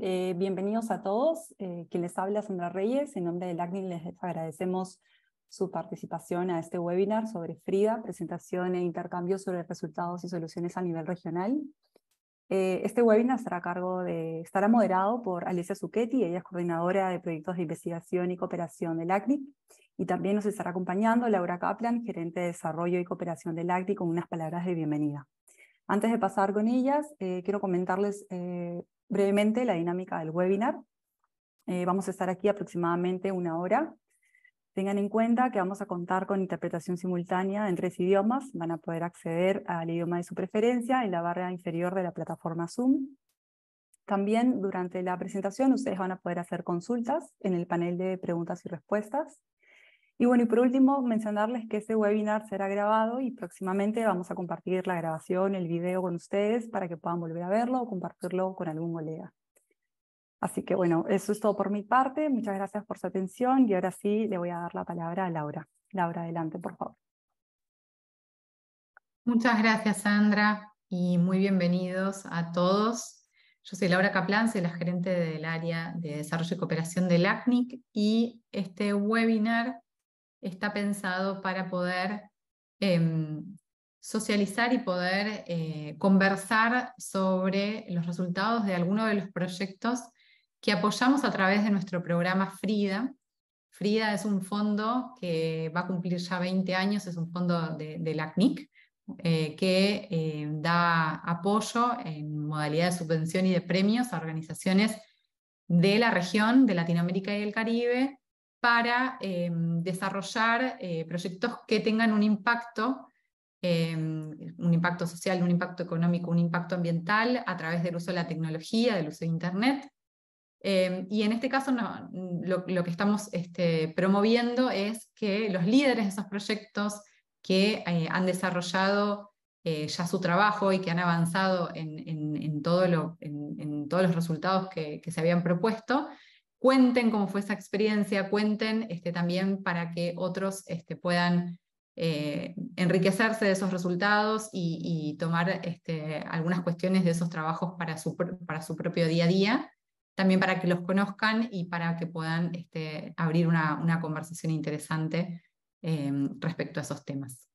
Eh, bienvenidos a todos. Eh, quien les habla Sandra Reyes. En nombre del ACNI les agradecemos su participación a este webinar sobre Frida, presentación e intercambio sobre resultados y soluciones a nivel regional. Eh, este webinar estará, a cargo de, estará moderado por Alicia Zucchetti, ella es coordinadora de proyectos de investigación y cooperación del ACNIC, y también nos estará acompañando Laura Kaplan, gerente de desarrollo y cooperación del ACNIC, con unas palabras de bienvenida. Antes de pasar con ellas, eh, quiero comentarles eh, brevemente la dinámica del webinar. Eh, vamos a estar aquí aproximadamente una hora. Tengan en cuenta que vamos a contar con interpretación simultánea en tres idiomas. Van a poder acceder al idioma de su preferencia en la barra inferior de la plataforma Zoom. También durante la presentación ustedes van a poder hacer consultas en el panel de preguntas y respuestas. Y bueno, y por último, mencionarles que este webinar será grabado y próximamente vamos a compartir la grabación, el video con ustedes para que puedan volver a verlo o compartirlo con algún colega. Así que bueno, eso es todo por mi parte. Muchas gracias por su atención y ahora sí le voy a dar la palabra a Laura. Laura, adelante, por favor. Muchas gracias, Sandra, y muy bienvenidos a todos. Yo soy Laura Caplan, soy la gerente del área de desarrollo y cooperación del ACNIC y este webinar está pensado para poder em, socializar y poder eh, conversar sobre los resultados de alguno de los proyectos que apoyamos a través de nuestro programa Frida. Frida es un fondo que va a cumplir ya 20 años, es un fondo de, la CNIC, eh, que eh, da apoyo en modalidad de subvención y de premios a organizaciones de la región de Latinoamérica y el Caribe para em, desarrollar eh, proyectos que tengan un impacto, em, un impacto social, un impacto económico, un impacto ambiental a través del uso de la tecnología, del uso de Internet. Em, y en este caso mm, lo, que estamos este, promoviendo es que los líderes de esos proyectos que eh, han desarrollado eh, ya su trabajo y que han avanzado en, todos los resultados que se habían propuesto, cuenten cómo fue esa experiencia, cuenten este, también para que otros este, puedan eh, enriquecerse de esos resultados y, tomar este, algunas cuestiones de esos trabajos para su, propio día a día, también para que los conozcan y para que puedan abrir una, conversación interesante eh, respecto a esos temas.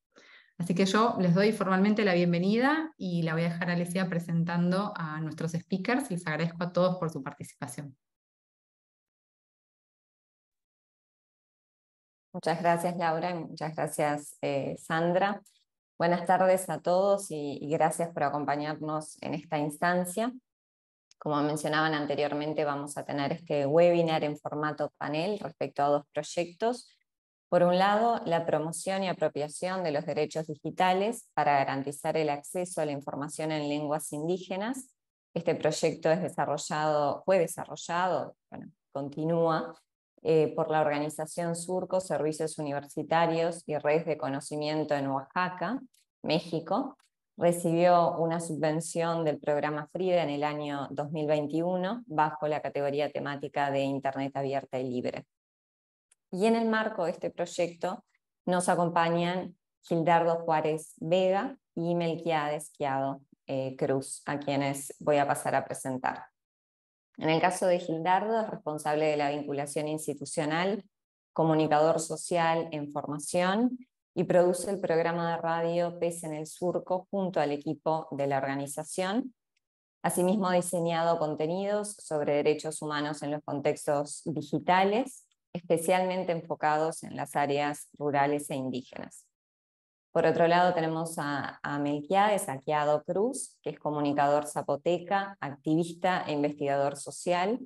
Así que yo les doy formalmente la bienvenida y la voy a dejar a Alicia presentando a nuestros speakers. y Les agradezco a todos por su participación. Muchas gracias, Laura, y muchas gracias, eh, Sandra. Buenas tardes a todos y, gracias por acompañarnos en esta instancia. Como mencionaban anteriormente, vamos a tener este webinar en formato panel respecto a dos proyectos. Por un lado, la promoción y apropiación de los derechos digitales para garantizar el acceso a la información en lenguas indígenas. Este proyecto fue desarrollado, continúa eh, por la organización Surco, Servicios Universitarios y Redes de Conocimiento en Oaxaca, México. Recibió una subvención del programa Frida en el año 2021 bajo la categoría temática de Internet abierta y libre. Y en el marco de este proyecto nos acompañan Gildardo Juárez Vega y Melquiades Quiado eh, Cruz, a quienes voy a pasar a presentar. En el caso de Gildardo, es responsable de la vinculación institucional, comunicador social en formación y produce el programa de radio PES en el Surco junto al equipo de la organización. Asimismo, ha diseñado contenidos sobre derechos humanos en los contextos digitales, especialmente enfocados en las áreas rurales e indígenas. Por otro lado, tenemos a, Melquiades, a Cruz, que es comunicador zapoteca, activista e investigador social.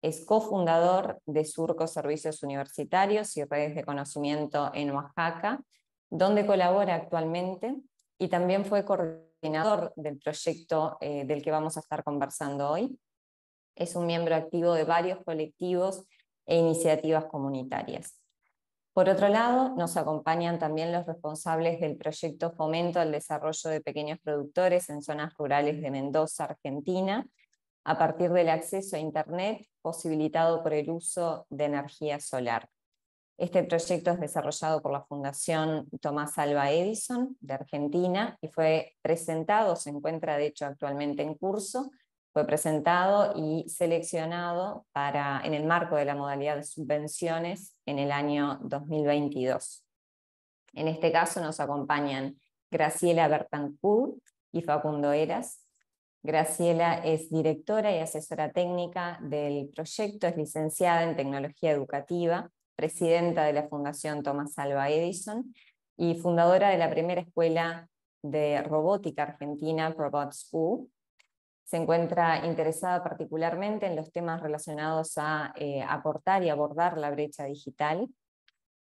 Es cofundador de Surco Servicios Universitarios y Redes de Conocimiento en Oaxaca, donde colabora actualmente y también fue coordinador del proyecto eh, del que vamos a estar conversando hoy. Es un miembro activo de varios colectivos e iniciativas comunitarias. Por otro lado, nos acompañan también los responsables del proyecto Fomento al Desarrollo de Pequeños Productores en zonas rurales de Mendoza, Argentina, a partir del acceso a Internet posibilitado por el uso de energía solar. Este proyecto es desarrollado por la Fundación Tomás Alba Edison de Argentina y fue presentado, se encuentra de hecho actualmente en curso, fue presentado y seleccionado para, en el marco de la modalidad de subvenciones en el año 2022. En este caso nos acompañan Graciela Bertancourt y Facundo Eras. Graciela es directora y asesora técnica del proyecto, es licenciada en tecnología educativa, presidenta de la Fundación Tomás Alba Edison y fundadora de la primera escuela de robótica argentina, Robot School, se encuentra interesada particularmente en los temas relacionados a eh, aportar y abordar la brecha digital.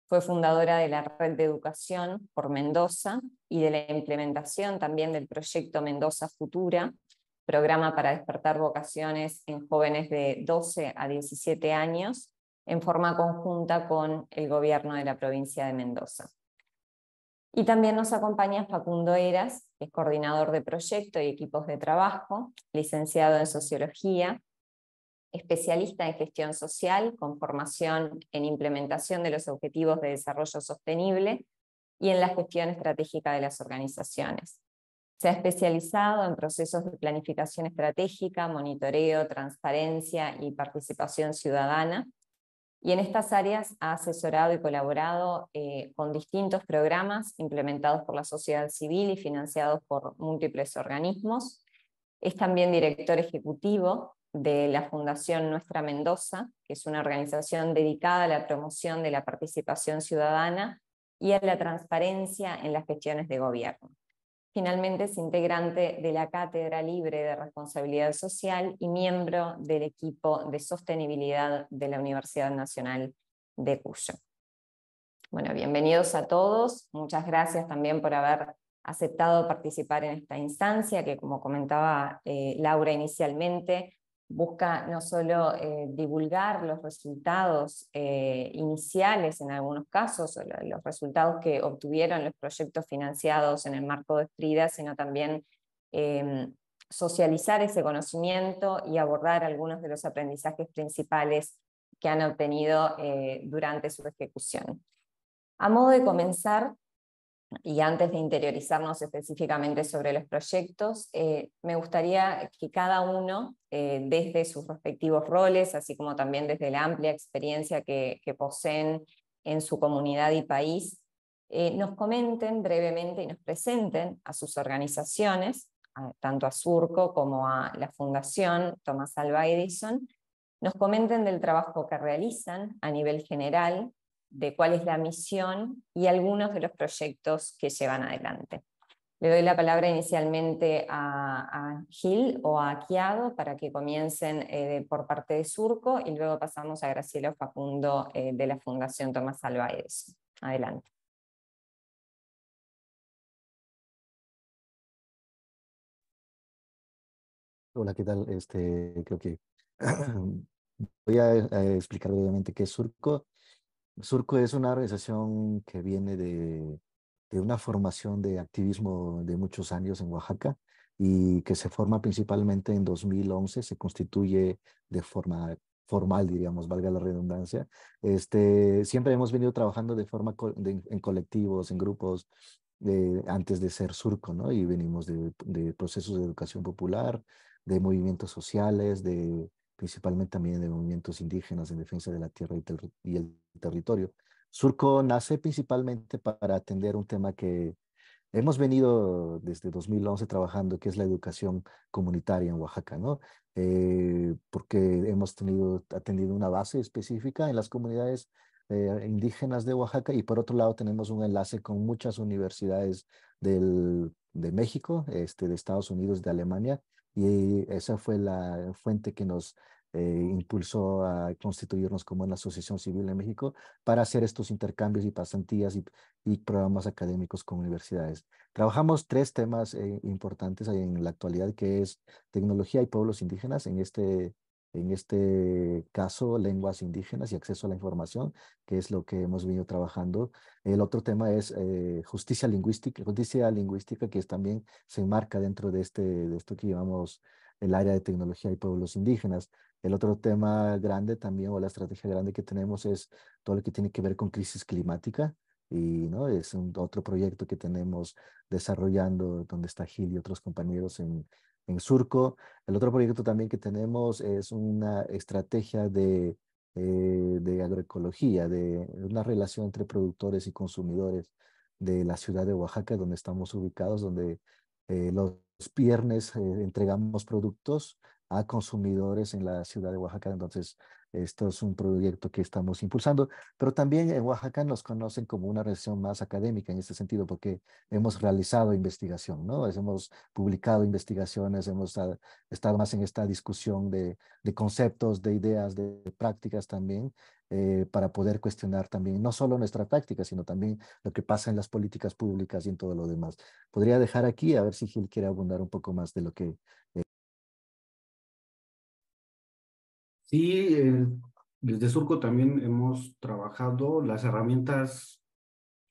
Fue fundadora de la Red de Educación por Mendoza y de la implementación también del proyecto Mendoza Futura, programa para despertar vocaciones en jóvenes de 12 a 17 años, en forma conjunta con el gobierno de la provincia de Mendoza. Y también nos acompaña Facundo Eras, es coordinador de proyecto y equipos de trabajo, licenciado en sociología, especialista en gestión social con formación en implementación de los objetivos de desarrollo sostenible y en la gestión estratégica de las organizaciones. Se ha especializado en procesos de planificación estratégica, monitoreo, transparencia y participación ciudadana y en estas áreas ha asesorado y colaborado eh, con distintos programas implementados por la sociedad civil y financiados por múltiples organismos. Es también director ejecutivo de la Fundación Nuestra Mendoza, que es una organización dedicada a la promoción de la participación ciudadana y a la transparencia en las gestiones de gobierno. Finalmente es integrante de la Cátedra Libre de Responsabilidad Social y miembro del equipo de sostenibilidad de la Universidad Nacional de Cuyo. Bueno, bienvenidos a todos. Muchas gracias también por haber aceptado participar en esta instancia que, como comentaba eh, Laura inicialmente, busca no solo eh, divulgar los resultados eh, iniciales en algunos casos, los resultados que obtuvieron los proyectos financiados en el marco de Frida, sino también em, socializar ese conocimiento y abordar algunos de los aprendizajes principales que han obtenido eh, durante su ejecución. A modo de comenzar, y antes de interiorizarnos específicamente sobre los proyectos, eh, me gustaría que cada uno, eh, desde sus respectivos roles, así como también desde la amplia experiencia que, poseen en su comunidad y país, eh, nos comenten brevemente y nos presenten a sus organizaciones, tanto a Surco como a la Fundación Tomás Alba Edison, nos comenten del trabajo que realizan a nivel general de cuál es la misión y algunos de los proyectos que llevan adelante. Le doy la palabra inicialmente a, Gil o a Kiado para que comiencen eh, por parte de Surco y luego pasamos a Graciela Facundo eh, de la Fundación Tomás Alvarez. Adelante. Hola, ¿qué tal? Este, creo que voy a explicar brevemente qué es Surco Surco es una organización que viene de, una formación de activismo de muchos años en Oaxaca y que se forma principalmente en 2011, se constituye de forma formal, diríamos, valga la redundancia. Este, siempre hemos venido trabajando de forma en colectivos, en grupos, eh, antes de ser surco, ¿no? Y venimos de procesos de educación popular, de movimientos sociales, de, principalmente también de movimientos indígenas en defensa de la tierra y, el territorio. Surco nace principalmente para atender un tema que hemos venido desde 2011 trabajando, que es la educación comunitaria en Oaxaca, ¿no? Eh, porque hemos tenido, atendido una base específica en las comunidades eh, indígenas de Oaxaca y por otro lado tenemos un enlace con muchas universidades de México, este, de Estados Unidos, de Alemania, y esa fue la fuente que nos eh, impulsó a constituirnos como una asociación civil en México para hacer estos intercambios y pasantías y, programas académicos con universidades. Trabajamos tres temas eh, importantes en la actualidad, que es tecnología y pueblos indígenas en este en este caso, lenguas indígenas y acceso a la información, que es lo que hemos venido trabajando. El otro tema es eh, justicia lingüística, justicia lingüística que es, también se enmarca dentro de, este, de esto que llamamos el área de tecnología y pueblos indígenas. El otro tema grande también, o la estrategia grande que tenemos es todo lo que tiene que ver con crisis climática y ¿no? es un, otro proyecto que tenemos desarrollando donde está Gil y otros compañeros en, en Surco. El otro proyecto también que tenemos es una estrategia de, eh, de agroecología, de una relación entre productores y consumidores de la ciudad de Oaxaca, donde estamos ubicados, donde eh, los viernes eh, entregamos productos a consumidores en la ciudad de Oaxaca. Entonces, esto es un proyecto que estamos impulsando, pero también en Oaxaca nos conocen como una región más académica en este sentido, porque hemos realizado investigación, ¿no? Hemos publicado investigaciones, hemos estado más en esta discusión de, conceptos, de ideas, de, prácticas también, eh, para poder cuestionar también no solo nuestra práctica, sino también lo que pasa en las políticas públicas y en todo lo demás. Podría dejar aquí, a ver si Gil quiere abundar un poco más de lo que... Eh, y eh, desde Surco también hemos trabajado las herramientas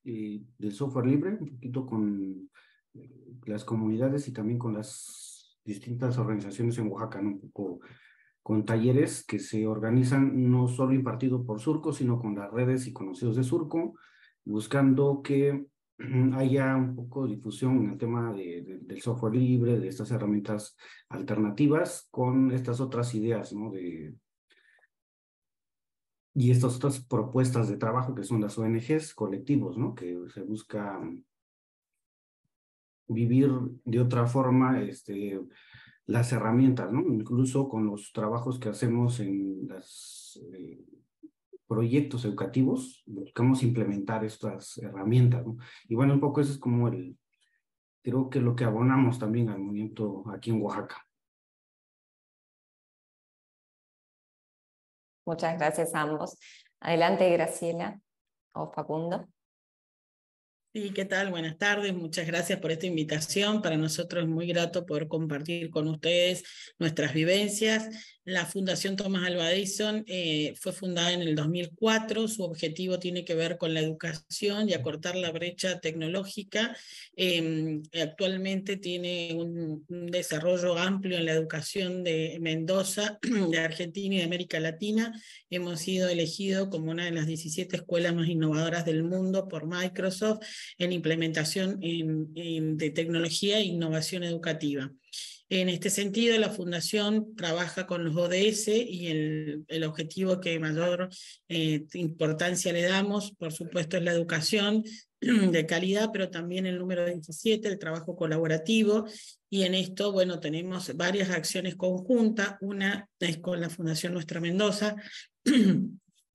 eh, del software libre, un poquito con eh, las comunidades y también con las distintas organizaciones en Oaxaca, un poco con talleres que se organizan no solo impartido por Surco, sino con las redes y conocidos de Surco, buscando que haya un poco de difusión en el tema de, del software libre, de estas herramientas alternativas, con estas otras ideas ¿no? de, y estas otras propuestas de trabajo que son las ONGs, colectivos, ¿no? Que se busca mm, vivir de otra forma este, las herramientas, ¿no? Incluso con los trabajos que hacemos en los eh, proyectos educativos, buscamos implementar estas herramientas, ¿no? Y bueno, un poco eso es como el, creo que lo que abonamos también al movimiento aquí en Oaxaca. Muchas gracias a ambos. Adelante, Graciela o Facundo. Sí, ¿qué tal? Buenas tardes. Muchas gracias por esta invitación. Para nosotros es muy grato poder compartir con ustedes nuestras vivencias. La Fundación Tomás Alva Edison eh, fue fundada en el 2004. Su objetivo tiene que ver con la educación y acortar la brecha tecnológica. Em, actualmente tiene un, un desarrollo amplio en la educación de Mendoza, de Argentina y de América Latina. Hemos sido elegidos como una de las 17 escuelas más innovadoras del mundo por Microsoft en implementación de tecnología e innovación educativa. En este sentido, la Fundación trabaja con los ODS y el, objetivo que mayor eh, importancia le damos, por supuesto, es la educación de calidad, pero también el número 27, el trabajo colaborativo. Y en esto, bueno, tenemos varias acciones conjuntas. Una es con la Fundación Nuestra Mendoza.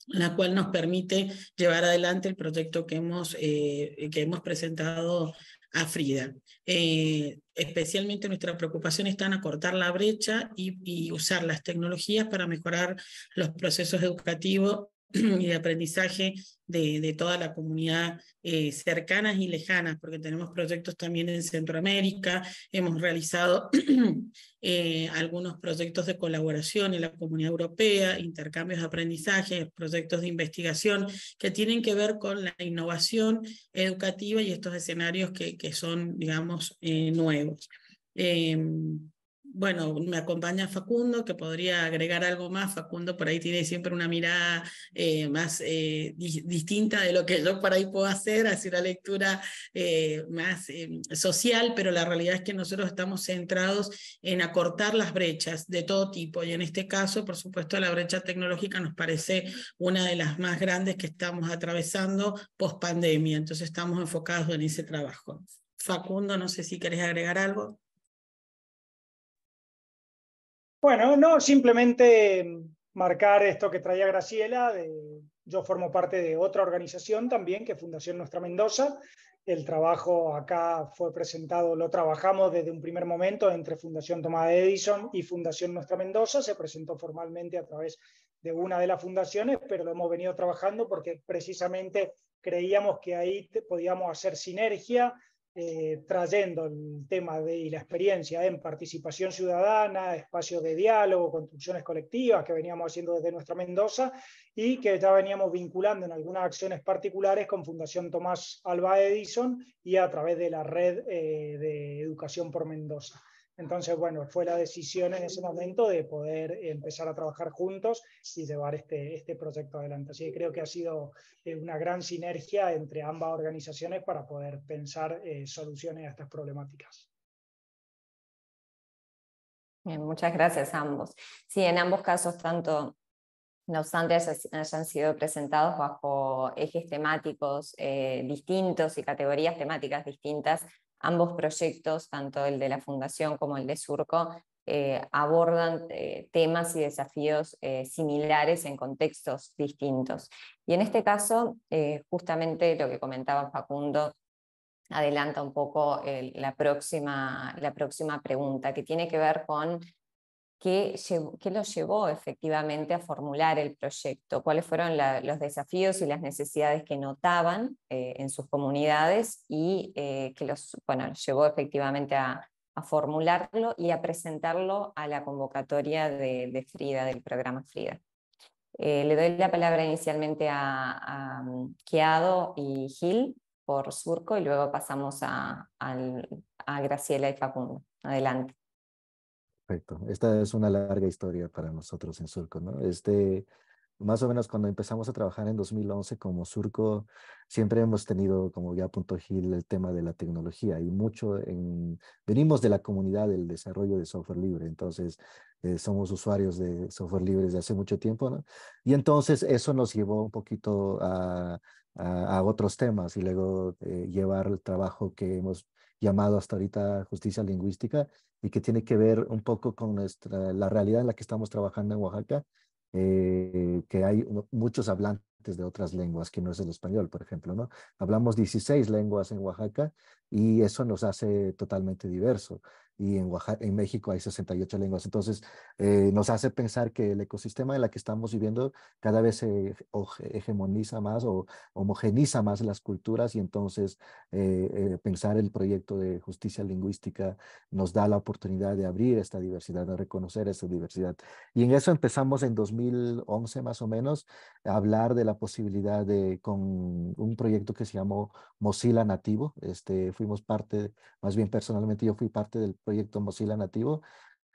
la cual nos permite llevar adelante el proyecto que hemos, eh, que hemos presentado a Frida. Eh, especialmente nuestra preocupación está en acortar la brecha y, usar las tecnologías para mejorar los procesos educativos y de aprendizaje de, toda la comunidad eh, cercanas y lejanas, porque tenemos proyectos también en Centroamérica, hemos realizado eh, algunos proyectos de colaboración en la comunidad europea, intercambios de aprendizaje, proyectos de investigación que tienen que ver con la innovación educativa y estos escenarios que, que son, digamos, eh, nuevos. Em, bueno, me acompaña Facundo, que podría agregar algo más. Facundo por ahí tiene siempre una mirada eh, más eh, distinta de lo que yo por ahí puedo hacer, hacer una lectura eh, más em, social, pero la realidad es que nosotros estamos centrados en acortar las brechas de todo tipo y en este caso, por supuesto, la brecha tecnológica nos parece una de las más grandes que estamos atravesando post pandemia, entonces estamos enfocados en ese trabajo. Facundo, no sé si querés agregar algo. Bueno, no, simplemente mm, marcar esto que traía Graciela. yo formo parte de otra organización también, que es Fundación Nuestra Mendoza. El trabajo acá fue presentado, lo trabajamos desde un primer momento entre Fundación tomada Edison y Fundación Nuestra Mendoza. Se presentó formalmente a través de una de las fundaciones, pero lo hemos venido trabajando porque precisamente creíamos que ahí podíamos hacer sinergia, eh, trayendo el tema de la experiencia en participación ciudadana, espacios de diálogo, construcciones colectivas que veníamos haciendo desde nuestra Mendoza y que ya veníamos vinculando en algunas acciones particulares con Fundación Tomás Alba Edison y a través de la red eh, de Educación por Mendoza. Entonces, bueno, fue la decisión en ese momento de poder empezar a trabajar juntos y llevar este, este proyecto adelante. Así que creo que ha sido eh, una gran sinergia entre ambas organizaciones para poder pensar eh, soluciones a estas problemáticas. muchas gracias a ambos. Sí, en ambos casos, tanto no obstante hayan sido presentados bajo ejes temáticos eh, distintos y categorías temáticas distintas, ambos proyectos, tanto el de la Fundación como el de Surco, eh, abordan eh, temas y desafíos eh, similares en contextos distintos. Y en este caso, justamente lo que comentaba Facundo adelanta un poco la, próxima, la próxima pregunta, que tiene que ver con que, los llevó efectivamente a formular el proyecto, cuáles fueron los desafíos y las necesidades que notaban eh, en sus comunidades y eh, que los, bueno, llevó efectivamente a, formularlo y a presentarlo a la convocatoria de, Frida, del programa Frida. Eh, le doy la palabra inicialmente a, mm, Keado y Gil por Surco y luego pasamos a, a Graciela y Facundo. Adelante. Perfecto. Esta es una larga historia para nosotros en Surco, ¿no? Este, más o menos cuando empezamos a trabajar en 2011 como Surco, siempre hemos tenido, como ya apuntó Gil, el tema de la tecnología y mucho en, venimos de la comunidad del desarrollo de software libre, entonces eh, somos usuarios de software libre desde hace mucho tiempo, ¿no? Y entonces eso nos llevó un poquito a, a, otros temas y luego eh, llevar el trabajo que hemos llamado hasta ahorita justicia lingüística y que tiene que ver un poco con nuestra, la realidad en la que estamos trabajando en Oaxaca, eh, que hay muchos hablantes de otras lenguas que no es el español, por ejemplo, ¿no? Hablamos 16 lenguas en Oaxaca y eso nos hace totalmente diverso. Y en, en México hay 68 lenguas. Entonces, eh, nos hace pensar que el ecosistema en el que estamos viviendo cada vez se hegemoniza más o homogeniza más las culturas y entonces eh, eh, pensar el proyecto de justicia lingüística nos da la oportunidad de abrir esta diversidad, de reconocer esta diversidad. Y en eso empezamos en 2011 más o menos a hablar de la posibilidad de, con un proyecto que se llamó Mozilla Nativo, este, fuimos parte, más bien personalmente yo fui parte del proyecto Mozilla Nativo,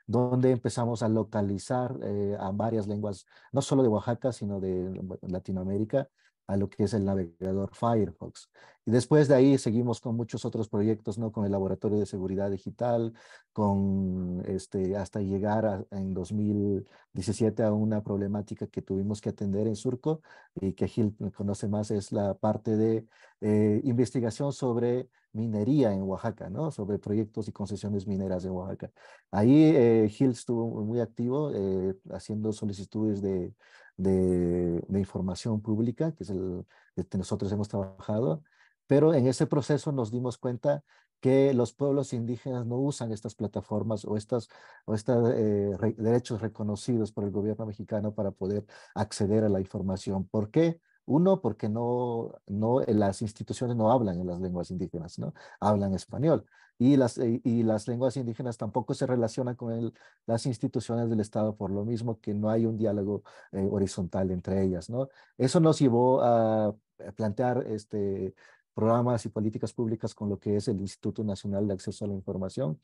donde empezamos a localizar eh, a varias lenguas, no solo de Oaxaca, sino de Latinoamérica, a lo que es el navegador Firefox. Y después de ahí seguimos con muchos otros proyectos, ¿no? Con el Laboratorio de Seguridad Digital, con este, hasta llegar en 2017 a una problemática que tuvimos que atender en Surco y que Gil conoce más, es la parte de eh, investigación sobre minería en Oaxaca, ¿no? Sobre proyectos y concesiones mineras en Oaxaca. Ahí eh, Gil estuvo muy activo eh, haciendo solicitudes de de, información pública, que es el que nosotros hemos trabajado, pero en ese proceso nos dimos cuenta que los pueblos indígenas no usan estas plataformas o estos o eh, derechos reconocidos por el gobierno mexicano para poder acceder a la información. ¿Por qué? Uno, porque no, no, las instituciones no hablan en las lenguas indígenas, ¿no? Hablan español. Eh, y las, lenguas indígenas tampoco se relacionan con las instituciones del Estado por lo mismo que no hay un diálogo eh, horizontal entre ellas. ¿no? Eso nos llevó a plantear este, programas y políticas públicas con lo que es el Instituto Nacional de Acceso a la Información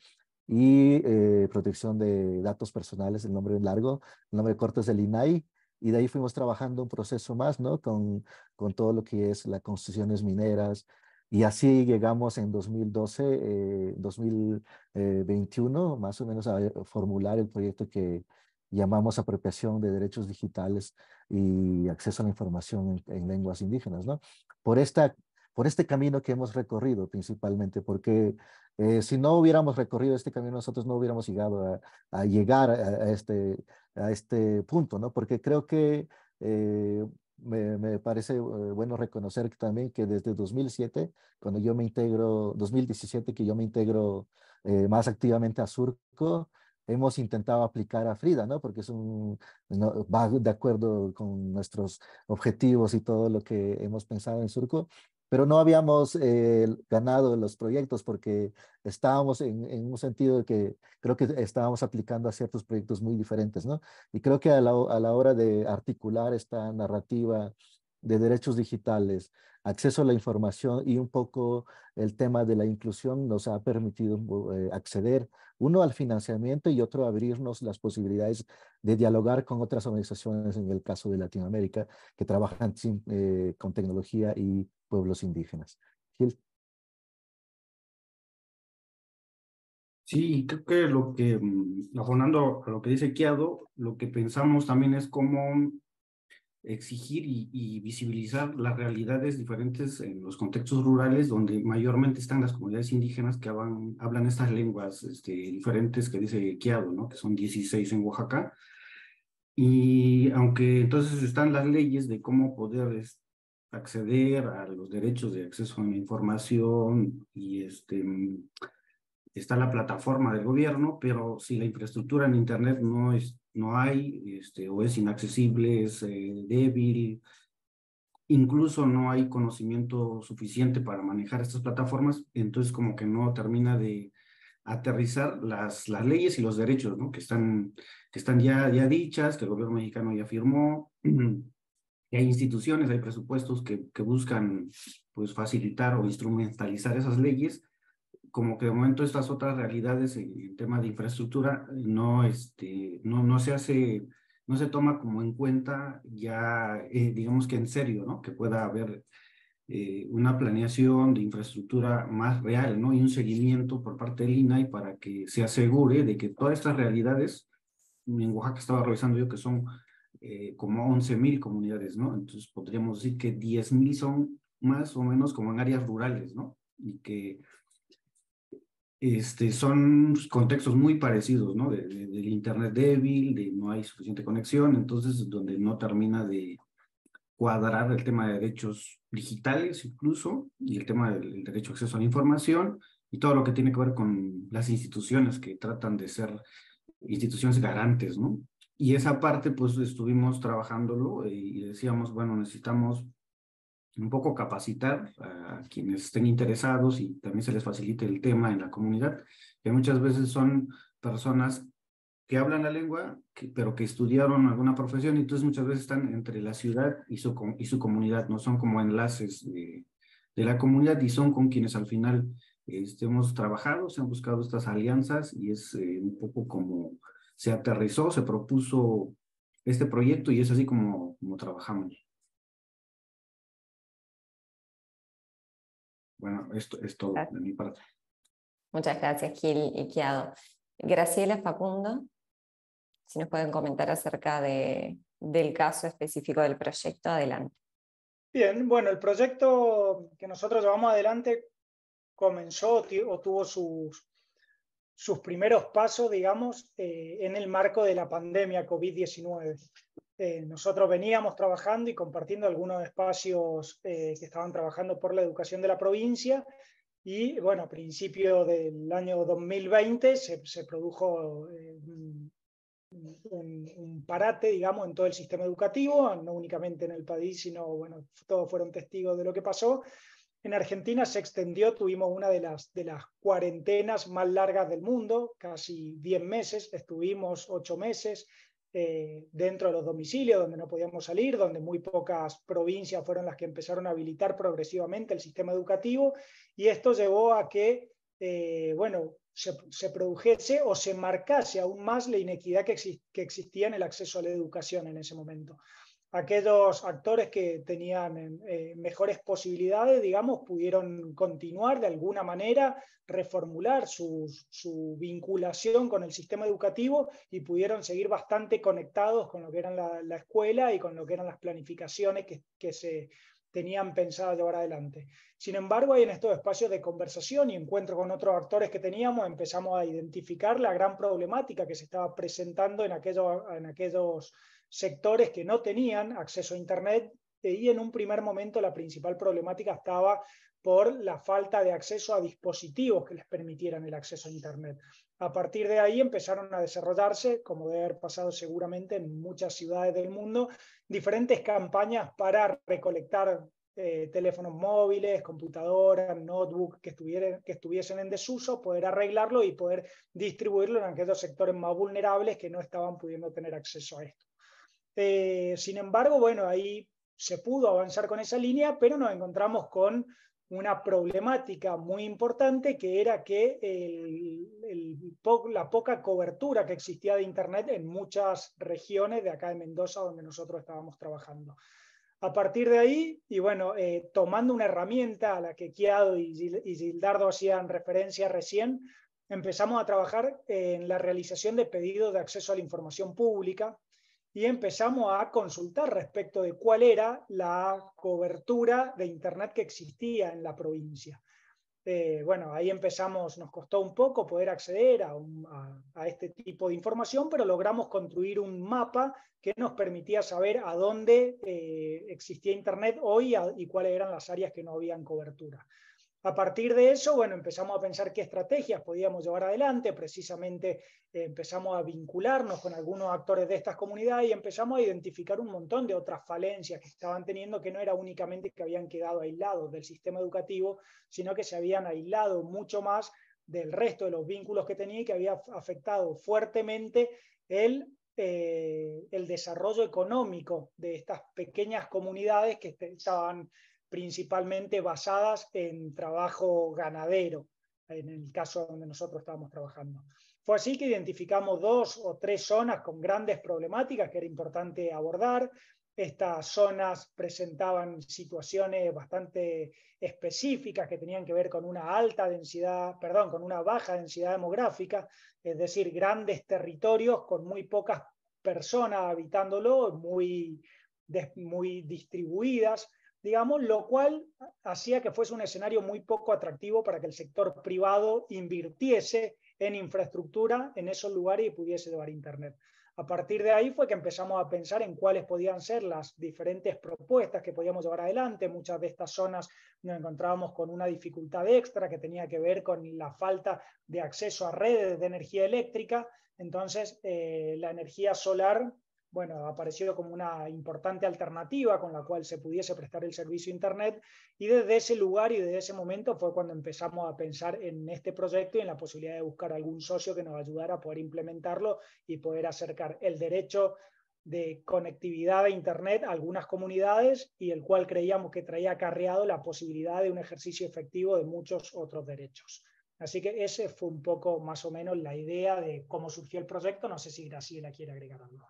y eh, Protección de Datos Personales, el nombre largo, el nombre corto es el INAI, y de ahí fuimos trabajando un proceso más, ¿no? Con, con todo lo que es las constituciones mineras, y así llegamos en 2012, 2021, eh, eh, más o menos, a eh, formular el proyecto que llamamos apropiación de derechos digitales y acceso a la información en, lenguas indígenas, ¿no? Por, esta, por este camino que hemos recorrido principalmente, porque si no hubiéramos recorrido este camino, nosotros no hubiéramos llegado a, llegar a, este, a este punto, ¿no? Porque creo que me, parece eh, bueno reconocer también que desde 2007, cuando yo me integro, 2017 que yo me integro eh, más activamente a Surco, hemos intentado aplicar a Frida, ¿no? Porque es un, va de acuerdo con nuestros objetivos y todo lo que hemos pensado en Surco, pero no habíamos eh, ganado los proyectos porque estábamos en, un sentido de que creo que estábamos aplicando a ciertos proyectos muy diferentes, ¿no? Y creo que a la, a la hora de articular esta narrativa de derechos digitales, acceso a la información y un poco el tema de la inclusión nos ha permitido eh, acceder, uno al financiamiento y otro abrirnos las posibilidades de dialogar con otras organizaciones, en el caso de Latinoamérica, que trabajan eh, con tecnología y pueblos indígenas. Sí, creo que lo que, mm, afonando a lo que dice Kiado, lo que pensamos también es cómo exigir y, visibilizar las realidades diferentes en los contextos rurales donde mayormente están las comunidades indígenas que hablan, estas lenguas este, diferentes que dice Kiado, ¿no? que son 16 en Oaxaca. Y aunque entonces están las leyes de cómo poder acceder a los derechos de acceso a la información y este, mm, está la plataforma del gobierno, pero si la infraestructura en Internet no, es, no hay este, o es inaccesible, es eh, débil, incluso no hay conocimiento suficiente para manejar estas plataformas, entonces como que no termina de aterrizar las, las leyes y los derechos ¿no? que, están, que están ya, ya dichas, que el gobierno mexicano ya firmó. hay instituciones, hay presupuestos que, buscan pues, facilitar o instrumentalizar esas leyes, como que de momento estas otras realidades en, tema de infraestructura no, este, no, no se hace, no se toma como en cuenta ya, eh, digamos que en serio, ¿no? Que pueda haber eh, una planeación de infraestructura más real, ¿no? Y un seguimiento por parte del INAI para que se asegure de que todas estas realidades, en Oaxaca estaba revisando yo que son eh, como 11.000 comunidades, ¿no? Entonces podríamos decir que 10.000 son más o menos como en áreas rurales, ¿no? Y que este, son contextos muy parecidos, ¿no? del Internet débil, de no hay suficiente conexión, entonces donde no termina de cuadrar el tema de derechos digitales incluso y el tema del derecho a acceso a la información y todo lo que tiene que ver con las instituciones que tratan de ser instituciones garantes, ¿no? Y esa parte, pues estuvimos trabajándolo y decíamos, bueno, necesitamos un poco capacitar a quienes estén interesados y también se les facilite el tema en la comunidad, que muchas veces son personas que hablan la lengua, pero que estudiaron alguna profesión, y entonces muchas veces están entre la ciudad y su, y su comunidad, no son como enlaces de, la comunidad y son con quienes al final este, hemos trabajado, se han buscado estas alianzas y es eh, un poco como se aterrizó, se propuso este proyecto y es así como, como trabajamos. Bueno, esto es todo de mi parte. Muchas gracias, Gil y Graciela Facundo, si nos pueden comentar acerca de, del caso específico del proyecto, adelante. Bien, bueno, el proyecto que nosotros llevamos adelante comenzó o tuvo sus, sus primeros pasos, digamos, eh, en el marco de la pandemia COVID-19. Eh, nosotros veníamos trabajando y compartiendo algunos espacios eh, que estaban trabajando por la educación de la provincia y, bueno, a principio del año 2020 se, produjo un, un, parate, digamos, en todo el sistema educativo, no únicamente en el país, sino, bueno, todos fueron testigos de lo que pasó. En Argentina se extendió, tuvimos una de las, cuarentenas más largas del mundo, casi 10 meses, estuvimos 8 meses eh, dentro de los domicilios donde no podíamos salir, donde muy pocas provincias fueron las que empezaron a habilitar progresivamente el sistema educativo y esto llevó a que, eh, bueno, se, produjese o se marcase aún más la inequidad que existía en el acceso a la educación en ese momento aquellos actores que tenían eh, eh, mejores posibilidades, digamos, pudieron continuar de alguna manera, reformular su, vinculación con el sistema educativo y pudieron seguir bastante conectados con lo que era la, escuela y con lo que eran las planificaciones que, se tenían pensado llevar adelante. Sin embargo, ahí en estos espacios de conversación y encuentro con otros actores que teníamos, empezamos a identificar la gran problemática que se estaba presentando en aquellos, en aquellos sectores que no tenían acceso a Internet eh, y en un primer momento la principal problemática estaba por la falta de acceso a dispositivos que les permitieran el acceso a Internet. A partir de ahí empezaron a desarrollarse, como debe haber pasado seguramente en muchas ciudades del mundo, diferentes campañas para recolectar eh, teléfonos móviles, computadoras, notebooks que, que estuviesen en desuso, poder arreglarlo y poder distribuirlo en aquellos sectores más vulnerables que no estaban pudiendo tener acceso a esto. Eh, sin embargo, bueno, ahí se pudo avanzar con esa línea, pero nos encontramos con una problemática muy importante que era que la poca cobertura que existía de Internet en muchas regiones de acá de Mendoza donde nosotros estábamos trabajando. A partir de ahí, y bueno, eh, tomando una herramienta a la que Kiado y Gildardo hacían referencia recién, empezamos a trabajar en la realización de pedidos de acceso a la información pública, y empezamos a consultar respecto de cuál era la cobertura de Internet que existía en la provincia. Eh, bueno, ahí empezamos, nos costó un poco poder acceder a, este tipo de información, pero logramos construir un mapa que nos permitía saber a dónde eh, existía Internet hoy y cuáles eran las áreas que no habían cobertura. A partir de eso, bueno, empezamos a pensar qué estrategias podíamos llevar adelante, precisamente eh, empezamos a vincularnos con algunos actores de estas comunidades y empezamos a identificar un montón de otras falencias que estaban teniendo, que no era únicamente que habían quedado aislados del sistema educativo, sino que se habían aislado mucho más del resto de los vínculos que tenía y que había afectado fuertemente el eh, el desarrollo económico de estas pequeñas comunidades que estaban principalmente basadas en trabajo ganadero, en el caso donde nosotros estábamos trabajando. Fue así que identificamos dos o tres zonas con grandes problemáticas que era importante abordar. Estas zonas presentaban situaciones bastante específicas que tenían que ver con una alta densidad, perdón, con una baja densidad demográfica, es decir, grandes territorios con muy pocas personas habitándolo, muy, muy distribuidas, digamos, lo cual hacía que fuese un escenario muy poco atractivo para que el sector privado invirtiese en infraestructura en esos lugares y pudiese llevar Internet. A partir de ahí fue que empezamos a pensar en cuáles podían ser las diferentes propuestas que podíamos llevar adelante. Muchas de estas zonas nos encontrábamos con una dificultad extra que tenía que ver con la falta de acceso a redes de energía eléctrica. Entonces, eh, la energía solar bueno, apareció como una importante alternativa con la cual se pudiese prestar el servicio Internet y desde ese lugar y desde ese momento fue cuando empezamos a pensar en este proyecto y en la posibilidad de buscar algún socio que nos ayudara a poder implementarlo y poder acercar el derecho de conectividad a Internet a algunas comunidades y el cual creíamos que traía acarreado la posibilidad de un ejercicio efectivo de muchos otros derechos. Así que ese fue un poco más o menos la idea de cómo surgió el proyecto. No sé si Graciela quiere agregar algo.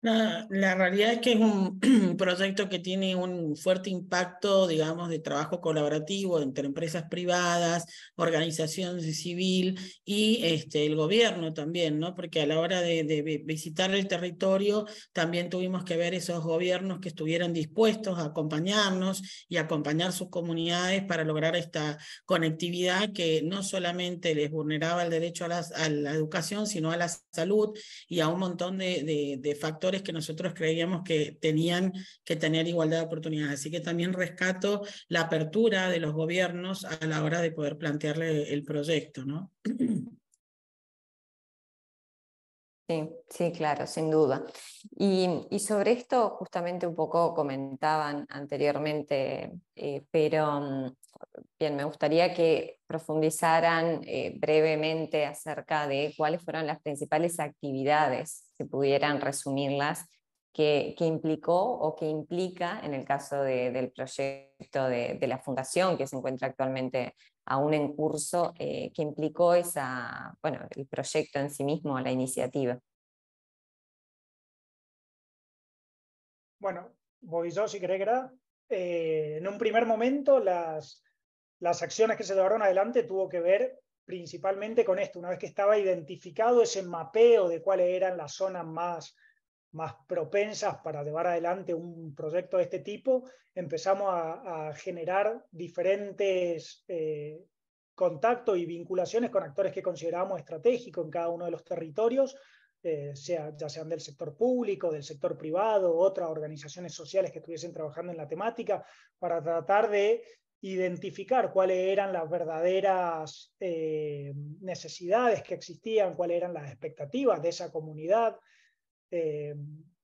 La, realidad es que es un proyecto que tiene un fuerte impacto, digamos, de trabajo colaborativo entre empresas privadas, organizaciones civil y este, el gobierno también, ¿no? Porque a la hora de, visitar el territorio también tuvimos que ver esos gobiernos que estuvieran dispuestos a acompañarnos y acompañar sus comunidades para lograr esta conectividad que no solamente les vulneraba el derecho a, la educación, sino a la salud y a un montón de, de factores que nosotros creíamos que tenían que tener igualdad de oportunidades. Así que también rescato la apertura de los gobiernos a la hora de poder plantearle el proyecto, ¿no? Sí, sí, claro, sin duda. Y, sobre esto justamente un poco comentaban anteriormente, eh, pero mm, bien, me gustaría que profundizaran eh, brevemente acerca de cuáles fueron las principales actividades, si pudieran resumirlas, que, implicó o que implica en el caso del proyecto de, la fundación que se encuentra actualmente aún en curso, eh, que implicó esa, el proyecto en sí mismo, la iniciativa. Bueno, voy yo si querés, eh, en un primer momento las las acciones que se llevaron adelante tuvo que ver principalmente con esto, una vez que estaba identificado ese mapeo de cuáles eran las zonas más, más propensas para llevar adelante un proyecto de este tipo, empezamos a, generar diferentes eh, contactos y vinculaciones con actores que consideramos estratégicos en cada uno de los territorios, eh, sea, ya sean del sector público, del sector privado, otras organizaciones sociales que estuviesen trabajando en la temática, para tratar de identificar cuáles eran las verdaderas eh, necesidades que existían, cuáles eran las expectativas de esa comunidad eh,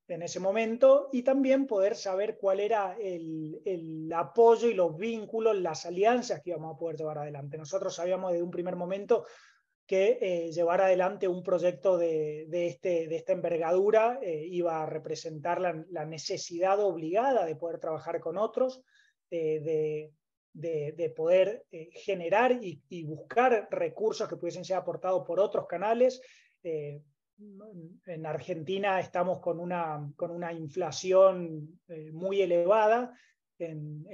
en ese momento y también poder saber cuál era el, apoyo y los vínculos, las alianzas que íbamos a poder llevar adelante. Nosotros sabíamos desde un primer momento que eh, llevar adelante un proyecto de, este, de esta envergadura iba a representar la, la, necesidad obligada de poder trabajar con otros, de de, poder eh, generar y, buscar recursos que pudiesen ser aportados por otros canales. Eh, en Argentina estamos con una, con una inflación eh, muy elevada. En,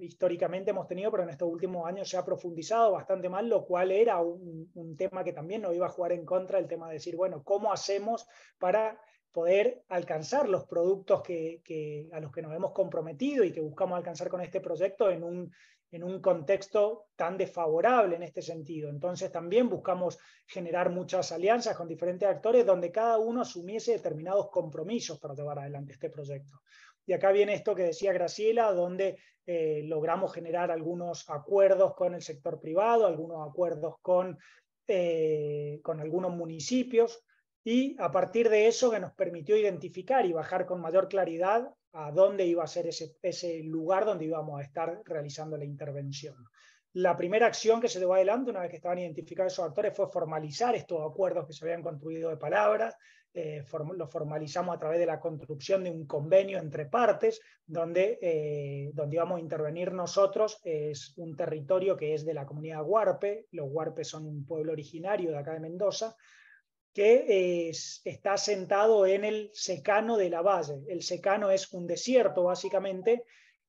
históricamente hemos tenido, pero en estos últimos años se ha profundizado bastante mal, lo cual era un tema que también nos iba a jugar en contra, el tema de decir, bueno, ¿cómo hacemos para poder alcanzar los productos que, a los que nos hemos comprometido y que buscamos alcanzar con este proyecto en un, contexto tan desfavorable en este sentido. Entonces también buscamos generar muchas alianzas con diferentes actores donde cada uno asumiese determinados compromisos para llevar adelante este proyecto. Y acá viene esto que decía Graciela, donde eh, logramos generar algunos acuerdos con el sector privado, algunos acuerdos con eh, algunos municipios y a partir de eso que nos permitió identificar y bajar con mayor claridad a dónde iba a ser ese, lugar donde íbamos a estar realizando la intervención. La primera acción que se llevó adelante una vez que estaban identificados esos actores fue formalizar estos acuerdos que se habían construido de palabras. Eh, lo formalizamos a través de la construcción de un convenio entre partes, donde, eh, donde íbamos a intervenir nosotros. Es un territorio que es de la comunidad Huarpe. Los Huarpes son un pueblo originario de acá de Mendoza que eh, está sentado en el secano de la valle. El secano es un desierto, básicamente,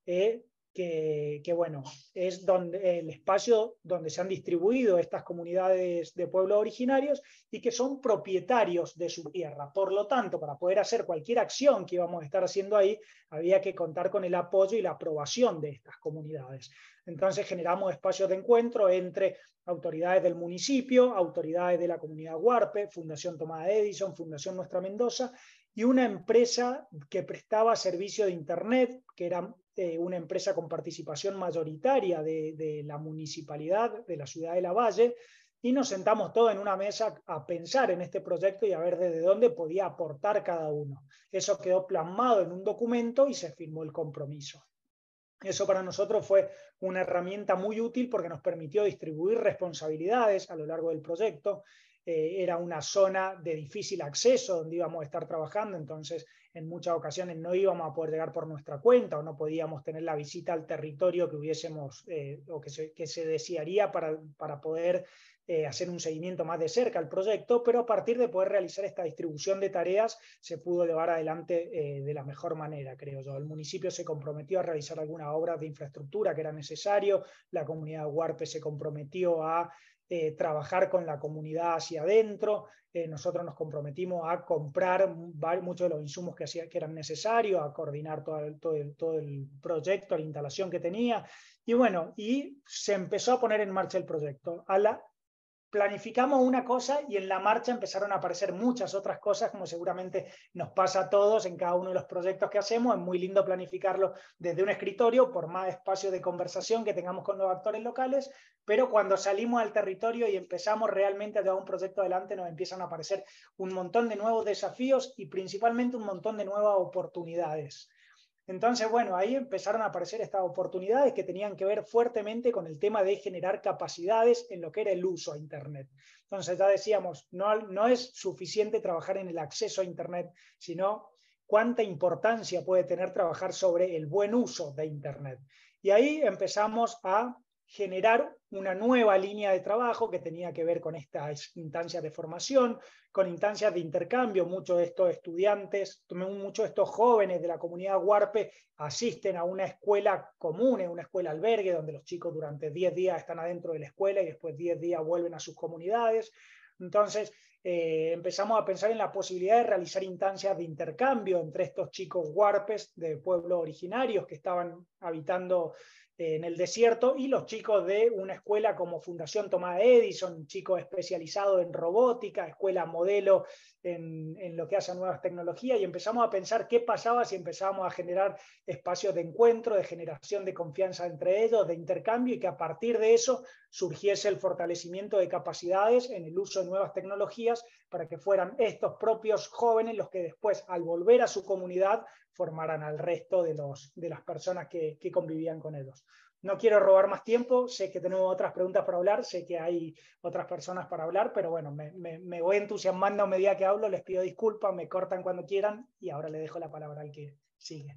eh, que, bueno, es donde, el espacio donde se han distribuido estas comunidades de pueblos originarios y que son propietarios de su tierra. Por lo tanto, para poder hacer cualquier acción que íbamos a estar haciendo ahí, había que contar con el apoyo y la aprobación de estas comunidades. Entonces generamos espacios de encuentro entre autoridades del municipio, autoridades de la comunidad Huarpe, Fundación Tomada Edison, Fundación Nuestra Mendoza y una empresa que prestaba servicio de Internet, que era eh, una empresa con participación mayoritaria de, de la municipalidad de la ciudad de La Valle, y nos sentamos todos en una mesa a pensar en este proyecto y a ver desde dónde podía aportar cada uno. Eso quedó plasmado en un documento y se firmó el compromiso. Eso para nosotros fue una herramienta muy útil porque nos permitió distribuir responsabilidades a lo largo del proyecto, eh, era una zona de difícil acceso donde íbamos a estar trabajando, entonces en muchas ocasiones no íbamos a poder llegar por nuestra cuenta o no podíamos tener la visita al territorio que hubiésemos eh, o que se, desearía para, para poder eh, hacer un seguimiento más de cerca al proyecto, pero a partir de poder realizar esta distribución de tareas se pudo llevar adelante de la mejor manera, creo yo. El municipio se comprometió a realizar algunas obras de infraestructura que era necesario, la comunidad de Huarpe se comprometió a eh, trabajar con la comunidad hacia adentro. Eh, nosotros nos comprometimos a comprar muchos de los insumos que, que eran necesarios, a coordinar todo el, todo, proyecto, la instalación que tenía. Y bueno, y se empezó a poner en marcha el proyecto. A la planificamos una cosa y en la marcha empezaron a aparecer muchas otras cosas, como seguramente nos pasa a todos en cada uno de los proyectos que hacemos. Es muy lindo planificarlo desde un escritorio, por más espacio de conversación que tengamos con los actores locales, pero cuando salimos al territorio y empezamos realmente a llevar un proyecto adelante, nos empiezan a aparecer un montón de nuevos desafíos y principalmente un montón de nuevas oportunidades. Entonces, bueno, ahí empezaron a aparecer estas oportunidades que tenían que ver fuertemente con el tema de generar capacidades en lo que era el uso a Internet. Entonces, ya decíamos, no, no es suficiente trabajar en el acceso a Internet, sino cuánta importancia puede tener trabajar sobre el buen uso de Internet. Y ahí empezamos a generar una nueva línea de trabajo que tenía que ver con estas instancias de formación, con instancias de intercambio. Muchos de estos estudiantes, muchos de estos jóvenes de la comunidad Huarpe asisten a una escuela común, una escuela albergue, donde los chicos durante 10 días están adentro de la escuela y después 10 días vuelven a sus comunidades. Entonces, eh, empezamos a pensar en la posibilidad de realizar instancias de intercambio entre estos chicos huarpes de pueblos originarios que estaban habitando este, en el desierto y los chicos de una escuela como Fundación Tomás Edison, chicos especializados especializado en robótica, escuela modelo en, en, lo que hace a nuevas tecnologías, y empezamos a pensar qué pasaba si empezamos a generar espacios de encuentro, de generación de confianza entre ellos, de intercambio, y que a partir de eso surgiese el fortalecimiento de capacidades en el uso de nuevas tecnologías para que fueran estos propios jóvenes los que después, al volver a su comunidad, formaran al resto de, de las personas que, convivían con ellos. No quiero robar más tiempo, sé que tenemos otras preguntas para hablar, sé que hay otras personas para hablar, pero bueno, me, me voy entusiasmando a medida que hablo, les pido disculpas, me cortan cuando quieran y ahora le dejo la palabra al que sigue.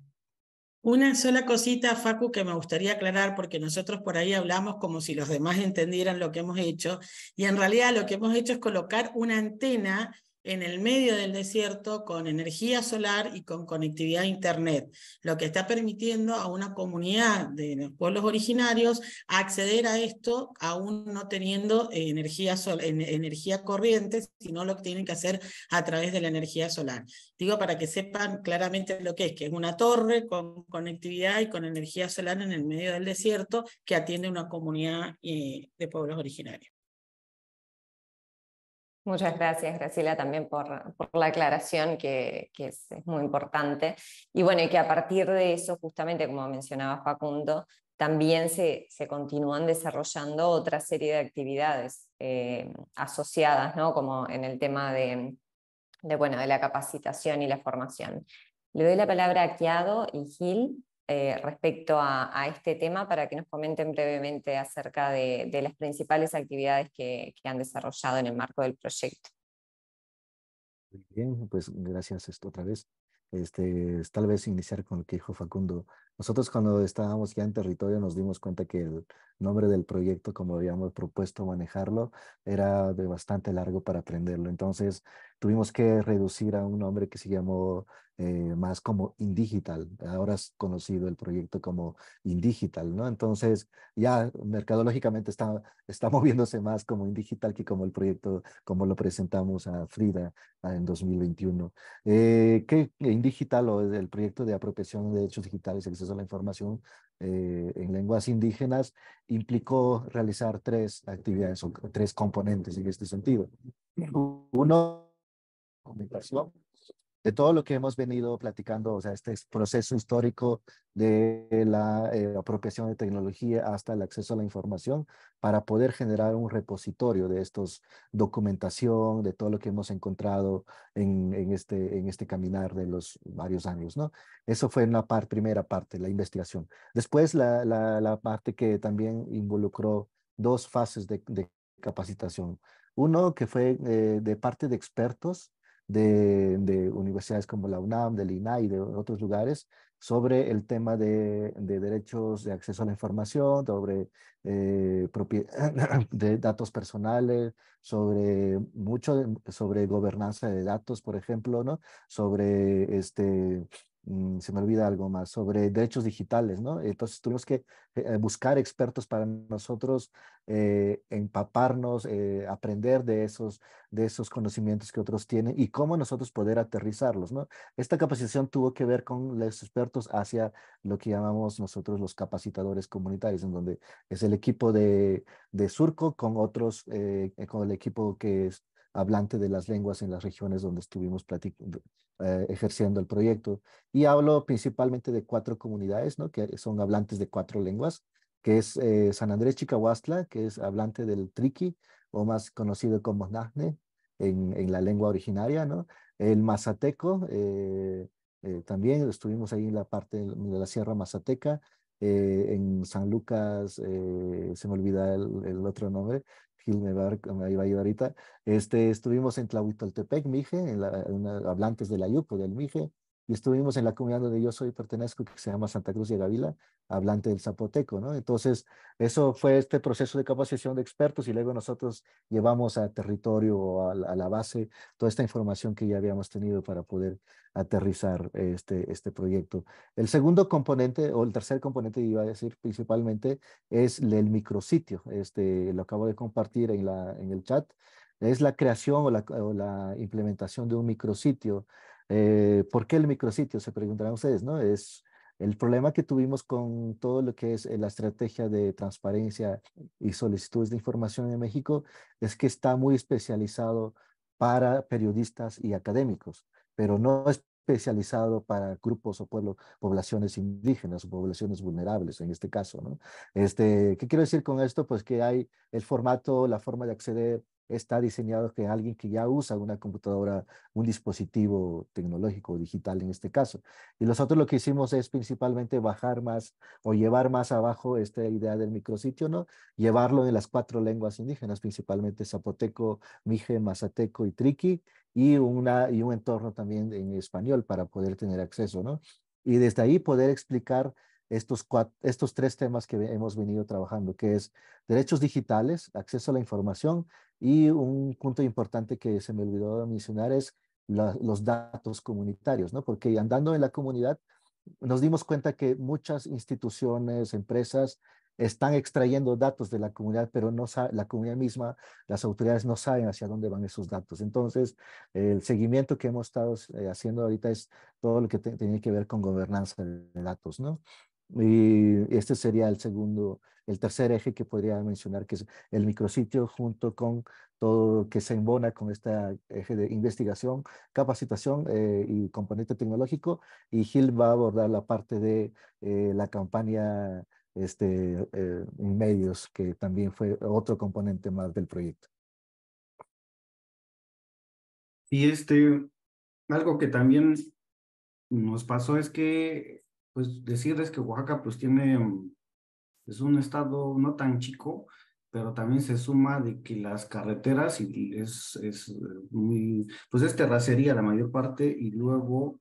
Una sola cosita, Facu, que me gustaría aclarar, porque nosotros por ahí hablamos como si los demás entendieran lo que hemos hecho, y en realidad lo que hemos hecho es colocar una antena en el medio del desierto con energía solar y con conectividad a Internet, lo que está permitiendo a una comunidad de pueblos originarios acceder a esto aún no teniendo eh, energía, en, energía corriente, sino lo que tienen que hacer a través de la energía solar. Digo para que sepan claramente lo que es, que es una torre con conectividad y con energía solar en el medio del desierto que atiende una comunidad eh, de pueblos originarios. Muchas gracias, Graciela, también por, la aclaración que, es, muy importante. Y bueno, y que a partir de eso, justamente como mencionaba Facundo, también se, continúan desarrollando otra serie de actividades eh, asociadas, ¿no? como en el tema de, de, bueno, de la capacitación y la formación. Le doy la palabra a Kiado y Gil eh, respecto a, este tema para que nos comenten brevemente acerca de, de las principales actividades que, han desarrollado en el marco del proyecto. Muy bien, pues gracias esto otra vez. Este, tal vez iniciar con lo que dijo Facundo. Nosotros cuando estábamos ya en territorio nos dimos cuenta que el nombre del proyecto, como habíamos propuesto manejarlo, era de bastante largo para aprenderlo. Entonces tuvimos que reducir a un nombre que se llamó eh, más como Indigital. Ahora es conocido el proyecto como Indigital, ¿no? Entonces, ya mercadológicamente está, está moviéndose más como Indigital que como el proyecto, como lo presentamos a Frida ah, en 2021. Eh, ¿Qué Indigital o el proyecto de apropiación de derechos digitales y acceso a la información eh, en lenguas indígenas implicó realizar tres actividades o tres componentes en este sentido? Uno comunicación, de todo lo que hemos venido platicando, o sea, este proceso histórico de la eh, apropiación de tecnología hasta el acceso a la información para poder generar un repositorio de estos documentación, de todo lo que hemos encontrado en, este, en este caminar de los varios años, ¿no? Eso fue la primera parte, la investigación. Después, la, parte que también involucró dos fases de, capacitación. Uno que fue eh, de parte de expertos de, universidades como la UNAM, del INAI y de otros lugares sobre el tema de, derechos de acceso a la información, sobre eh, de datos personales, sobre mucho sobre gobernanza de datos, por ejemplo, ¿no? sobre este, Mm, se me olvida algo más, sobre derechos digitales, ¿no? Entonces tuvimos que eh, buscar expertos para nosotros, eh, empaparnos, eh, aprender de esos, de esos conocimientos que otros tienen y cómo nosotros poder aterrizarlos, ¿no? Esta capacitación tuvo que ver con los expertos hacia lo que llamamos nosotros los capacitadores comunitarios, en donde es el equipo de, de Surco con otros, con el equipo que es hablante de las lenguas en las regiones donde estuvimos eh, ejerciendo el proyecto. Y hablo principalmente de cuatro comunidades, que son hablantes de cuatro lenguas, que es eh, San Andrés Chicahuastla, que es hablante del triqui, o más conocido como nahne en, la lengua originaria, el mazateco, eh, también estuvimos ahí en la parte de la Sierra Mazateca, eh, en San Lucas, eh, se me olvida el, otro nombre, Gil me va, va a ayudar ahorita, este, estuvimos en Tlahuitoltepec, Mije, hablantes de la yupo del Mije, y estuvimos en la comunidad donde yo soy pertenezco, que se llama Santa Cruz de Gavila, hablante del zapoteco, ¿no? Entonces, eso fue este proceso de capacitación de expertos y luego nosotros llevamos a territorio o a, la base toda esta información que ya habíamos tenido para poder aterrizar este, este proyecto. El segundo componente o el tercer componente, iba a decir principalmente, es el micrositio. Este, lo acabo de compartir en, la, en el chat. Es la creación o la, o la implementación de un micrositio eh, ¿Por qué el micrositio? Se preguntarán ustedes, ¿no? Es el problema que tuvimos con todo lo que es eh, la estrategia de transparencia y solicitudes de información en México es que está muy especializado para periodistas y académicos, pero no especializado para grupos o pueblos, poblaciones indígenas o poblaciones vulnerables en este caso, ¿no? Este, ¿Qué quiero decir con esto? Pues que hay el formato, la forma de acceder está diseñado que alguien que ya usa una computadora, un dispositivo tecnológico digital en este caso. Y nosotros lo que hicimos es principalmente bajar más o llevar más abajo esta idea del micrositio, ¿no? Llevarlo en las cuatro lenguas indígenas, principalmente zapoteco, mije, mazateco y triqui, y, una, y un entorno también en español para poder tener acceso, ¿no? Y desde ahí poder explicar estos, estos tres temas que hemos venido trabajando, que es derechos digitales, acceso a la información y un punto importante que se me olvidó mencionar es los datos comunitarios, ¿no? Porque andando en la comunidad nos dimos cuenta que muchas instituciones, empresas, están extrayendo datos de la comunidad, pero no la comunidad misma, las autoridades no saben hacia dónde van esos datos. Entonces, el seguimiento que hemos estado eh, haciendo ahorita es todo lo que tiene que ver con gobernanza de datos, ¿no? Y este sería el segundo, el tercer eje que podría mencionar, que es el micrositio junto con todo lo que se embona con este eje de investigación, capacitación eh, y componente tecnológico. Y Gil va a abordar la parte de eh, la campaña este, eh, medios, que también fue otro componente más del proyecto. Y este, algo que también nos pasó es que pues decirles que Oaxaca pues tiene, mm, es un estado no tan chico, pero también se suma de que las carreteras y es, es muy, pues es terracería la mayor parte y luego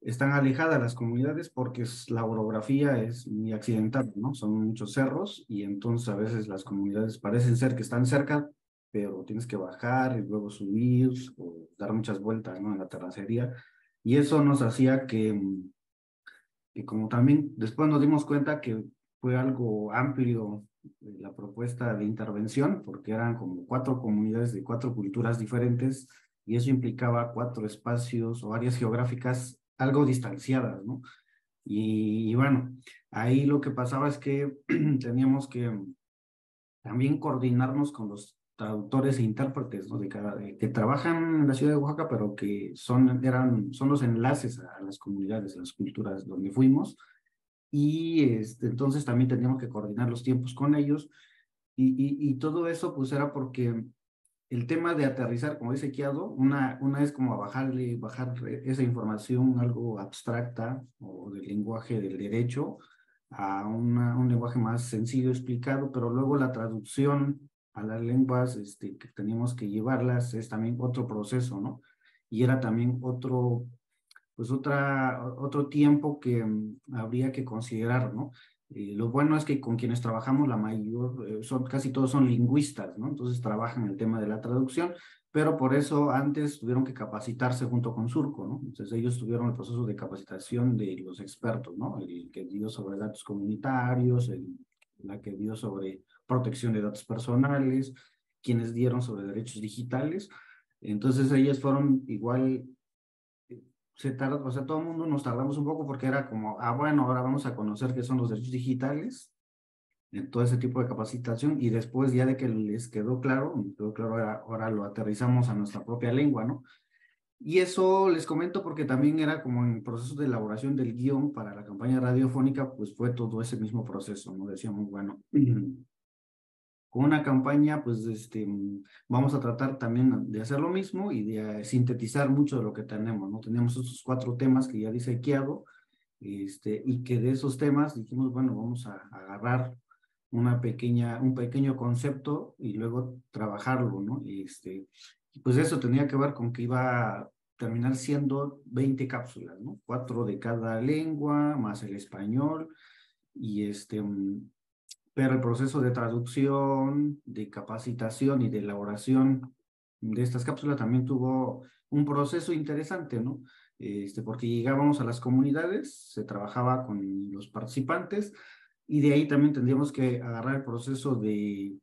están alejadas las comunidades porque la orografía es muy accidental, ¿no? Son muchos cerros y entonces a veces las comunidades parecen ser que están cerca, pero tienes que bajar y luego subir o dar muchas vueltas, ¿no? En la terracería. Y eso nos hacía que mm, y como también después nos dimos cuenta que fue algo amplio eh, la propuesta de intervención, porque eran como cuatro comunidades de cuatro culturas diferentes y eso implicaba cuatro espacios o áreas geográficas algo distanciadas, ¿no? Y, y bueno, ahí lo que pasaba es que teníamos que también coordinarnos con los autores e intérpretes ¿no? de cada, que trabajan en la ciudad de Oaxaca, pero que son, eran, son los enlaces a, las comunidades, las culturas donde fuimos. Y este, entonces también teníamos que coordinar los tiempos con ellos. Y, y, todo eso pues era porque el tema de aterrizar, como dice Kiado, una, una es como bajarle, bajar esa información algo abstracta o del lenguaje del derecho a una, un lenguaje más sencillo explicado, pero luego la traducción a las lenguas este, que tenemos que llevarlas es también otro proceso, ¿no? Y era también otro, pues otra, otro tiempo que mm, habría que considerar, ¿no? Eh, lo bueno es que con quienes trabajamos, la mayor, eh, son, casi todos son lingüistas, ¿no? Entonces trabajan el tema de la traducción, pero por eso antes tuvieron que capacitarse junto con Surco, ¿no? Entonces ellos tuvieron el proceso de capacitación de los expertos, ¿no? El que dio sobre datos comunitarios, el, la que dio sobre protección de datos personales, quienes dieron sobre derechos digitales. Entonces ellas fueron igual, eh, se tardó, o sea, todo el mundo nos tardamos un poco porque era como, ah, bueno, ahora vamos a conocer qué son los derechos digitales, en todo ese tipo de capacitación y después ya de que les quedó claro, claro, ahora, lo aterrizamos a nuestra propia lengua, ¿no? Y eso les comento porque también era como en el proceso de elaboración del guión para la campaña radiofónica, pues fue todo ese mismo proceso, ¿no? Decíamos, bueno, con una campaña, pues este, mm, vamos a tratar también de hacer lo mismo y de sintetizar mucho de lo que tenemos, ¿no? Tenemos esos cuatro temas que ya dice Kiago, este, y que de esos temas dijimos, bueno, vamos a, agarrar una pequeña, un pequeño concepto y luego trabajarlo, ¿no? Y este, pues eso tenía que ver con que iba a terminar siendo 20 cápsulas, ¿no? Cuatro de cada lengua, más el español, y este, mm, pero el proceso de traducción, de capacitación y de elaboración de estas cápsulas también tuvo un proceso interesante, ¿no? Este, porque llegábamos a las comunidades, se trabajaba con los participantes y de ahí también tendríamos que agarrar el proceso de,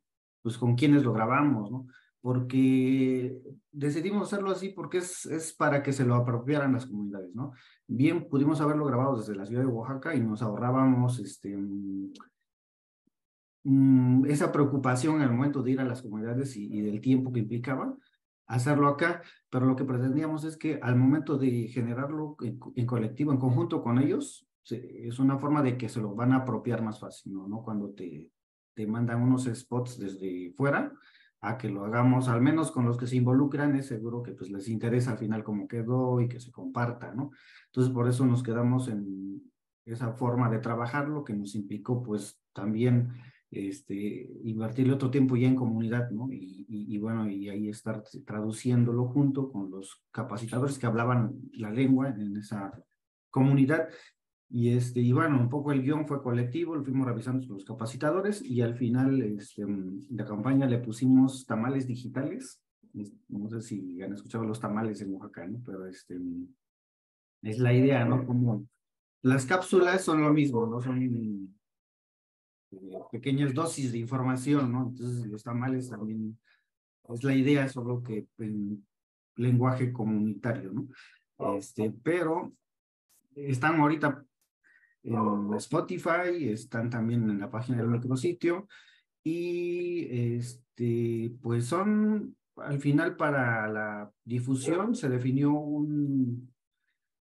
pues, con quienes lo grabamos, ¿no? Porque decidimos hacerlo así porque es, es para que se lo apropiaran las comunidades, ¿no? Bien, pudimos haberlo grabado desde la ciudad de Oaxaca y nos ahorrábamos, este, Mm, esa preocupación al momento de ir a las comunidades y, del tiempo que implicaba hacerlo acá, pero lo que pretendíamos es que al momento de generarlo en, colectivo, en conjunto con ellos, es una forma de que se lo van a apropiar más fácil, ¿no? ¿No? Cuando te, te mandan unos spots desde fuera, a que lo hagamos al menos con los que se involucran, es seguro que pues les interesa al final cómo quedó y que se comparta, ¿no? Entonces por eso nos quedamos en esa forma de trabajarlo que nos implicó pues también este, invertirle otro tiempo ya en comunidad, ¿no? Y, y, bueno, y ahí estar traduciéndolo junto con los capacitadores que hablaban la lengua en esa comunidad. Y, este, y bueno, un poco el guión fue colectivo, lo fuimos revisando con los capacitadores y al final este, la campaña le pusimos tamales digitales. No sé si han escuchado los tamales en Oaxaca, ¿no? Pero este, es la idea, ¿no? Como las cápsulas son lo mismo, ¿no? Son eh, pequeñas dosis de información, ¿no? Entonces está mal es también es la idea, solo que en lenguaje comunitario, ¿no? Este, pero están ahorita en Spotify, están también en la página del micrositio y este, pues son al final para la difusión se definió un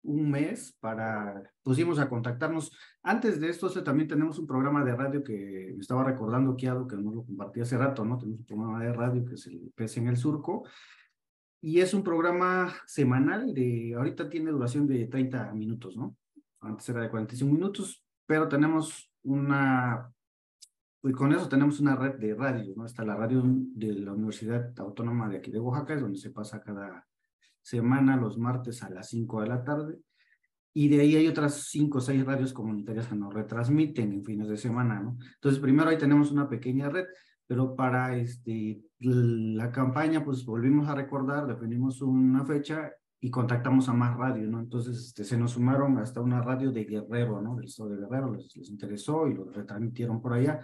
un mes para, pusimos a contactarnos. Antes de esto, también tenemos un programa de radio que me estaba recordando Kiado, que no lo compartí hace rato, ¿no? Tenemos un programa de radio que es el Pese en el Surco. Y es un programa semanal de, ahorita tiene duración de 30 minutos, ¿no? Antes era de 45 minutos, pero tenemos una, y pues, con eso tenemos una red de radio, ¿no? Está la radio de la Universidad Autónoma de aquí de Oaxaca, es donde se pasa cada semana, los martes a las 5 de la tarde. Y de ahí hay otras 5 o 6 radios comunitarias que nos retransmiten en fines de semana, ¿no? Entonces, primero ahí tenemos una pequeña red, pero para este, la campaña, pues volvimos a recordar, definimos una fecha y contactamos a más radios, ¿no? Entonces este, se nos sumaron hasta una radio de Guerrero, ¿no? Del estado de Guerrero, les, interesó y lo retransmitieron por allá.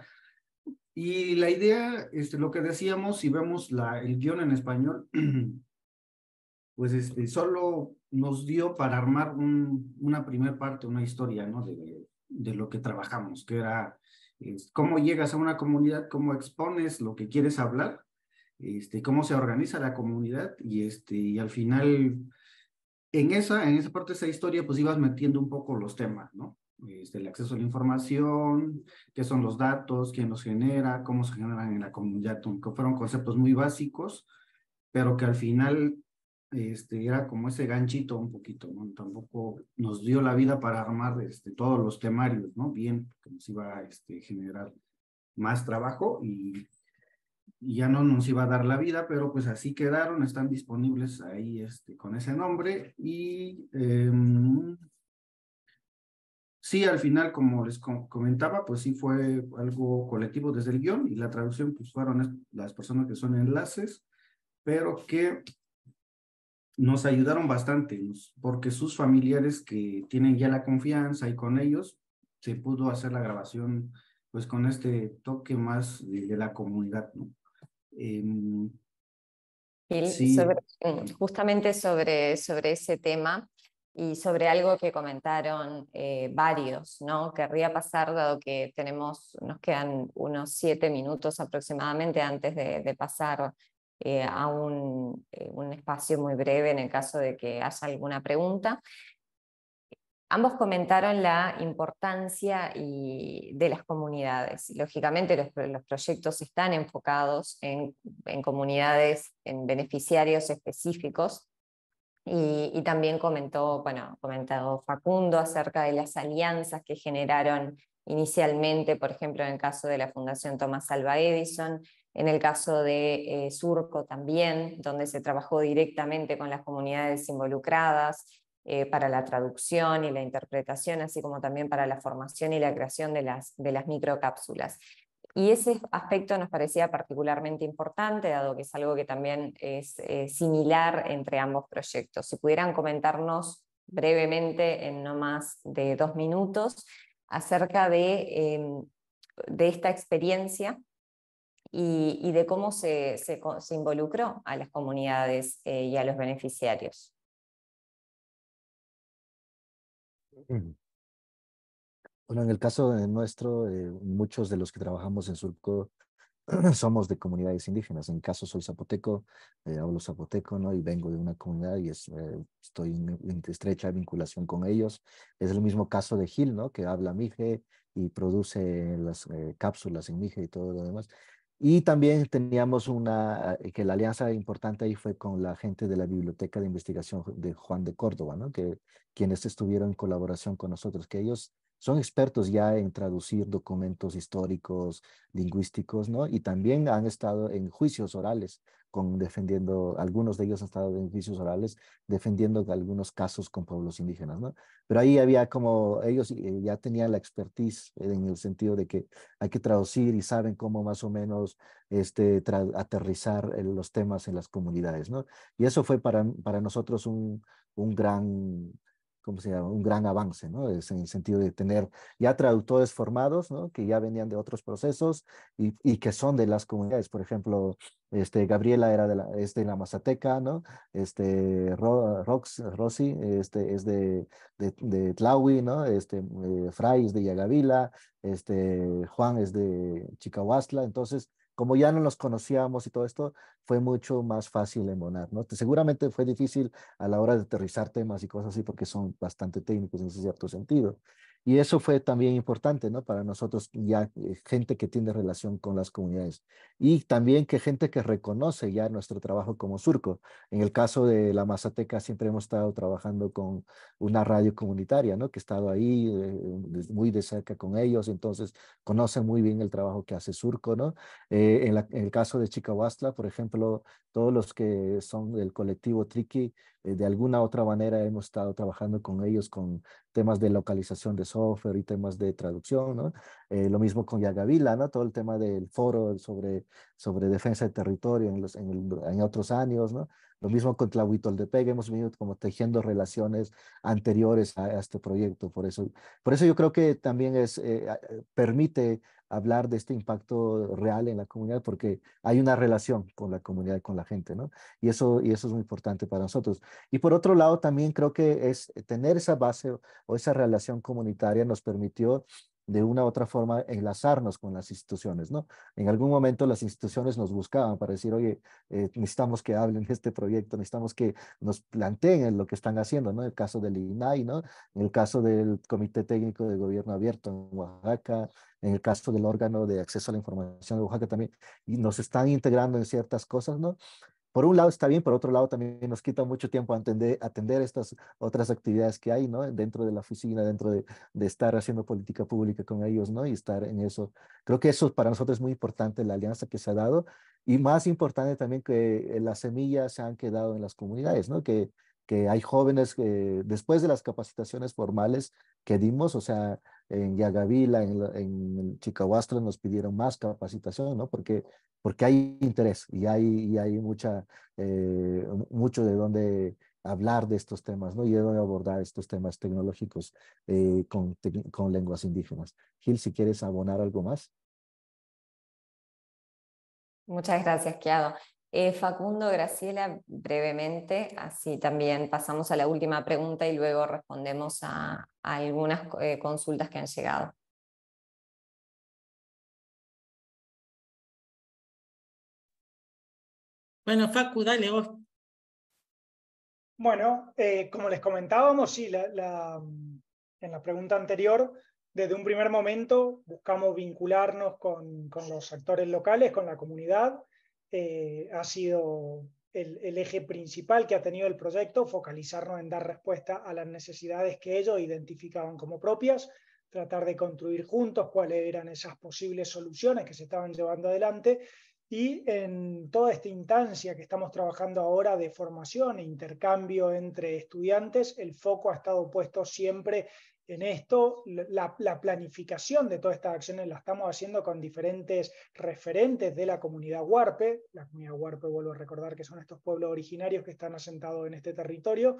Y la idea, este, lo que decíamos, si vemos la, el guión en español, pues este, solo nos dio para armar un, una primera parte, una historia, ¿no? De, de, lo que trabajamos, que era cómo llegas a una comunidad, cómo expones lo que quieres hablar, este, cómo se organiza la comunidad y, este, y al final, en esa, en esa parte de esa historia, pues ibas metiendo un poco los temas, ¿no? Este, el acceso a la información, qué son los datos, quién los genera, cómo se generan en la comunidad, que fueron conceptos muy básicos, pero que al final este, era como ese ganchito un poquito, ¿no? Tampoco nos dio la vida para armar este, todos los temarios, ¿no? Bien, que nos iba a este, generar más trabajo y, ya no nos iba a dar la vida, pero pues así quedaron, están disponibles ahí este, con ese nombre y... Em, sí, al final, como les comentaba, pues sí fue algo colectivo desde el guión y la traducción, pues fueron las personas que son enlaces, pero que nos ayudaron bastante, porque sus familiares que tienen ya la confianza y con ellos se pudo hacer la grabación pues con este toque más de, la comunidad. ¿no? Em, mm, justamente sobre, sobre ese tema y sobre algo que comentaron eh, varios, ¿no? Querría pasar, dado que tenemos, nos quedan unos siete minutos aproximadamente antes de pasar eh, a eh, un, espacio muy breve en el caso de que haya alguna pregunta. Ambos comentaron la importancia de las comunidades. Lógicamente los, proyectos están enfocados en, comunidades, en beneficiarios específicos. Y, también comentó, bueno, comentado Facundo acerca de las alianzas que generaron inicialmente, por ejemplo, en el caso de la Fundación Tomás Alba Edison, en el caso de eh, Surco también, donde se trabajó directamente con las comunidades involucradas eh, para la traducción y la interpretación, así como también para la formación y la creación de las, microcápsulas. Y ese aspecto nos parecía particularmente importante, dado que es algo que también es eh, similar entre ambos proyectos. Si pudieran comentarnos brevemente, en no más de dos minutos, acerca de em, esta experiencia y, de cómo se, involucró a las comunidades eh, y a los beneficiarios. Mm. Bueno, en el caso de nuestro, eh, muchos de los que trabajamos en Surco somos de comunidades indígenas. En caso soy zapoteco, eh, hablo zapoteco, ¿no? Y vengo de una comunidad y estoy en, estrecha vinculación con ellos. Es el mismo caso de Gil, ¿no? Que habla Mije y produce las cápsulas en Mije y todo lo demás. Y también teníamos una, eh, que la alianza importante ahí fue con la gente de la Biblioteca de Investigación de Juan de Córdoba, ¿no? que, quienes estuvieron en colaboración con nosotros, que ellos son expertos ya en traducir documentos históricos, lingüísticos, ¿no? Y también han estado en juicios orales, con defendiendo, algunos de ellos han estado en juicios orales defendiendo algunos casos con pueblos indígenas, ¿no? Pero ahí había como, ellos eh, ya tenían la expertise en el sentido de que hay que traducir y saben cómo más o menos este, aterrizar eh, los temas en las comunidades, ¿no? Y eso fue para, para nosotros un, un gran como se llama? un gran avance, ¿no? en el sentido de tener ya traductores formados, ¿no? Que ya venían de otros procesos y, que son de las comunidades. Por ejemplo, este, Gabriela era de la, este, la Mazateca, ¿no? Este, Rox, Rossi, este, es de, de, ¿no? Este, eh, Fray es de Yagavila, este, Juan es de Chicahuasla. Entonces, como ya no nos conocíamos y todo esto, fue mucho más fácil emonar, ¿no? Seguramente fue difícil a la hora de aterrizar temas y cosas así porque son bastante técnicos en ese cierto sentido. Y eso fue también importante, ¿no? Para nosotros, ya eh, gente que tiene relación con las comunidades. Y también que gente que reconoce ya nuestro trabajo como surco. En el caso de la Mazateca, siempre hemos estado trabajando con una radio comunitaria, ¿no? Que he estado ahí eh, muy de cerca con ellos, entonces conocen muy bien el trabajo que hace surco, ¿no? Eh, en, el caso de Chicahuastla, por ejemplo, todos los que son del colectivo Triki, eh, de alguna otra manera hemos estado trabajando con ellos con temas de localización de software y temas de traducción, ¿no? Eh, lo mismo con Yagavila, ¿no? Todo el tema del foro sobre, sobre defensa de territorio en, en otros años, ¿no? Lo mismo con Tlahuitoltepec, hemos venido como tejiendo relaciones anteriores a, este proyecto, por eso, por eso yo creo que también es, eh, eh, permite hablar de este impacto real en la comunidad porque hay una relación con la comunidad, con la gente, ¿no? Y eso, y eso es muy importante para nosotros. Y por otro lado, también creo que es tener esa base o esa relación comunitaria nos permitió de una u otra forma enlazarnos con las instituciones, ¿no? En algún momento las instituciones nos buscaban para decir, oye, eh, necesitamos que hablen de este proyecto, necesitamos que nos planteen lo que están haciendo, ¿no? el caso del INAI, ¿no? En el caso del Comité Técnico de Gobierno Abierto en Oaxaca, en el caso del órgano de acceso a la información de Oaxaca también, y nos están integrando en ciertas cosas, ¿no? por un lado está bien, por otro lado también nos quita mucho tiempo atender, atender estas otras actividades que hay, ¿no? Dentro de la oficina, dentro de, de, estar haciendo política pública con ellos, ¿no? Y estar en eso. Creo que eso para nosotros es muy importante, la alianza que se ha dado, y más importante también que las semillas se han quedado en las comunidades, ¿no? Que, que hay jóvenes que después de las capacitaciones formales que dimos, o sea, en Yagavila, en, en Chicahuastra nos pidieron más capacitación, ¿no? Porque, porque hay interés y hay, hay mucha, eh, mucho de donde hablar de estos temas, ¿no? Y de donde abordar estos temas tecnológicos eh, con, con lenguas indígenas. Gil, si quieres abonar algo más. Muchas gracias, Kiado. Eh, Facundo, Graciela, brevemente, así también pasamos a la última pregunta y luego respondemos a, algunas eh, consultas que han llegado. Bueno, Facu, dale vos. Bueno, eh, como les comentábamos, sí, en la pregunta anterior, desde un primer momento buscamos vincularnos con, con los actores locales, con la comunidad, eh, ha sido el, el, eje principal que ha tenido el proyecto, focalizarnos en dar respuesta a las necesidades que ellos identificaban como propias, tratar de construir juntos cuáles eran esas posibles soluciones que se estaban llevando adelante y en toda esta instancia que estamos trabajando ahora de formación e intercambio entre estudiantes, el foco ha estado puesto siempre en esto, la, planificación de todas estas acciones la estamos haciendo con diferentes referentes de la comunidad Huarpe. La comunidad Huarpe, vuelvo a recordar que son estos pueblos originarios que están asentados en este territorio.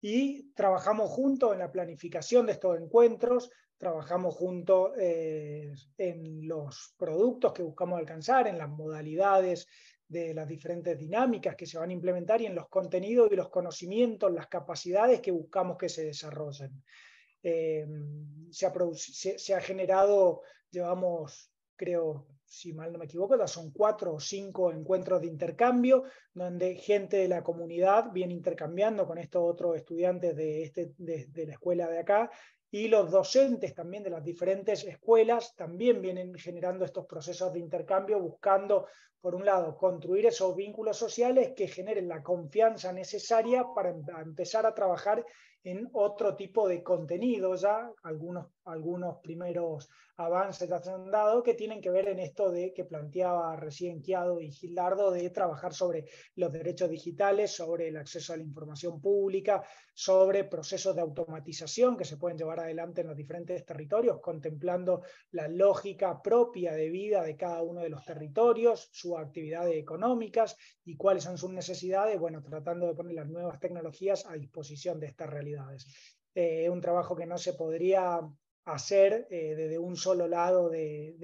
Y trabajamos juntos en la planificación de estos encuentros, trabajamos juntos eh, en los productos que buscamos alcanzar, en las modalidades de las diferentes dinámicas que se van a implementar y en los contenidos y los conocimientos, las capacidades que buscamos que se desarrollen. Eh, se, ha generado, llevamos, creo, si mal no me equivoco, son cuatro o cinco encuentros de intercambio, donde gente de la comunidad viene intercambiando con estos otros estudiantes este, de la escuela de acá, y los docentes también de las diferentes escuelas también vienen generando estos procesos de intercambio buscando, por un lado, construir esos vínculos sociales que generen la confianza necesaria para empezar a trabajar en otro tipo de contenido ya, algunos, algunos primeros avances que se han dado que tienen que ver en esto de que planteaba recién Quiado y Gilardo, de trabajar sobre los derechos digitales, sobre el acceso a la información pública, sobre procesos de automatización que se pueden llevar adelante en los diferentes territorios, contemplando la lógica propia de vida de cada uno de los territorios, sus actividades económicas y cuáles son sus necesidades, bueno, tratando de poner las nuevas tecnologías a disposición de estas realidades. Eh, un trabajo que no se podría hacer eh, desde un solo lado de,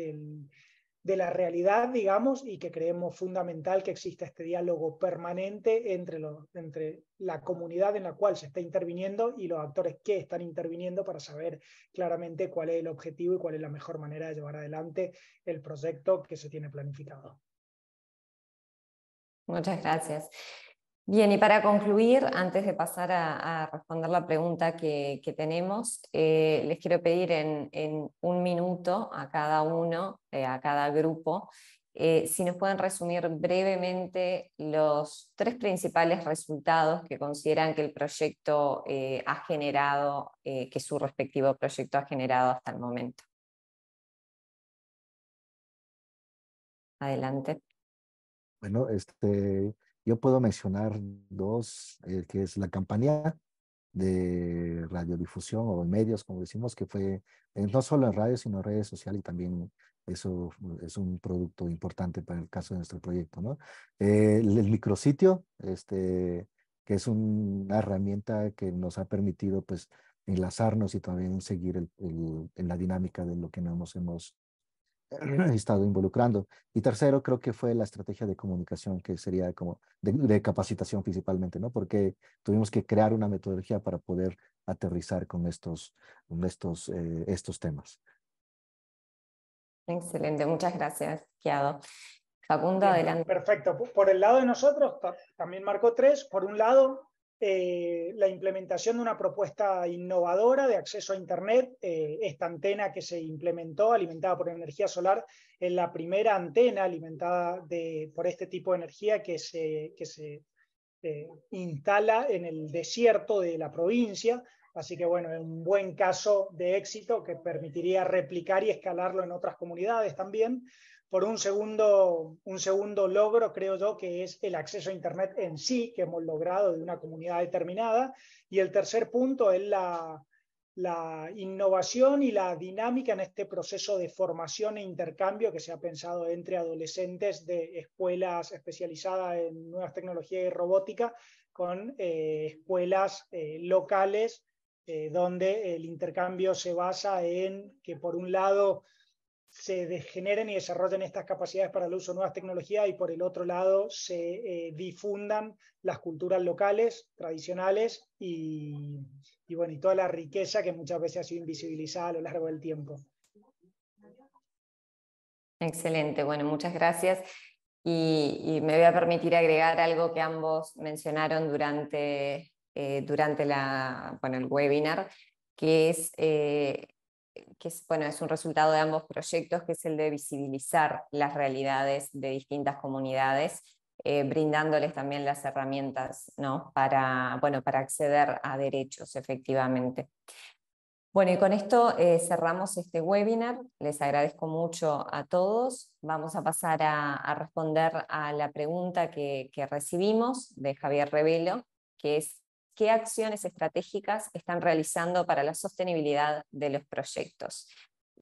la realidad, digamos, y que creemos fundamental que exista este diálogo permanente entre la comunidad en la cual se está interviniendo y los actores que están interviniendo para saber claramente cuál es el objetivo y cuál es la mejor manera de llevar adelante el proyecto que se tiene planificado. Muchas gracias. Bien, y para concluir, antes de pasar a, responder la pregunta que, tenemos, eh, les quiero pedir en, un minuto a cada uno, eh, a cada grupo, eh, si nos pueden resumir brevemente los tres principales resultados que consideran que el proyecto ha generado, que su respectivo proyecto ha generado hasta el momento. Adelante. Bueno, este, yo puedo mencionar dos, eh, que es la campaña de radiodifusión o medios, como decimos, que fue eh, no solo en radio, sino en redes sociales y también eso es un producto importante para el caso de nuestro proyecto, ¿no? Eh, el, micrositio, este, que es una herramienta que nos ha permitido, pues, enlazarnos y también seguir en la dinámica de lo que nos hemos eh, estado involucrando. Y tercero, creo que fue la estrategia de comunicación, que sería como de, capacitación principalmente, ¿no? Porque tuvimos que crear una metodología para poder aterrizar con estos, con estos, eh, estos temas. Excelente, muchas gracias, Kiado. Facundo, adelante. Perfecto. Por el lado de nosotros, también marcó tres. Por un lado, eh, la implementación de una propuesta innovadora de acceso a Internet, eh, esta antena que se implementó alimentada por energía solar, es la primera antena alimentada por este tipo de energía que se, eh, instala en el desierto de la provincia. Así que bueno, es un buen caso de éxito que permitiría replicar y escalarlo en otras comunidades también por un segundo, un segundo logro, creo yo, que es el acceso a Internet en sí, que hemos logrado de una comunidad determinada. Y el tercer punto es la, innovación y la dinámica en este proceso de formación e intercambio que se ha pensado entre adolescentes de escuelas especializadas en nuevas tecnologías y robótica con eh, escuelas eh, locales eh, donde el intercambio se basa en que por un lado se degeneren y desarrollen estas capacidades para el uso de nuevas tecnologías y por el otro lado se eh, difundan las culturas locales, tradicionales y, bueno, y toda la riqueza que muchas veces ha sido invisibilizada a lo largo del tiempo. Excelente, bueno, muchas gracias. Y, me voy a permitir agregar algo que ambos mencionaron durante, eh, durante la, el webinar, que es eh, que es, bueno, es un resultado de ambos proyectos, que es el de visibilizar las realidades de distintas comunidades, eh, brindándoles también las herramientas ¿no? para, bueno, para acceder a derechos efectivamente. Bueno, y con esto eh, cerramos este webinar. Les agradezco mucho a todos. Vamos a pasar a, responder a la pregunta que, que recibimos de Javier Revelo, que es qué acciones estratégicas están realizando para la sostenibilidad de los proyectos.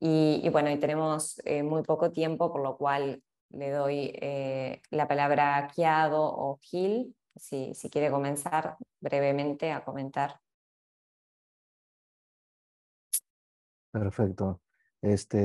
Y, bueno, y tenemos eh, muy poco tiempo, por lo cual le doy eh, la palabra a Kiado o Gil, si, quiere comenzar brevemente a comentar. Perfecto. Este,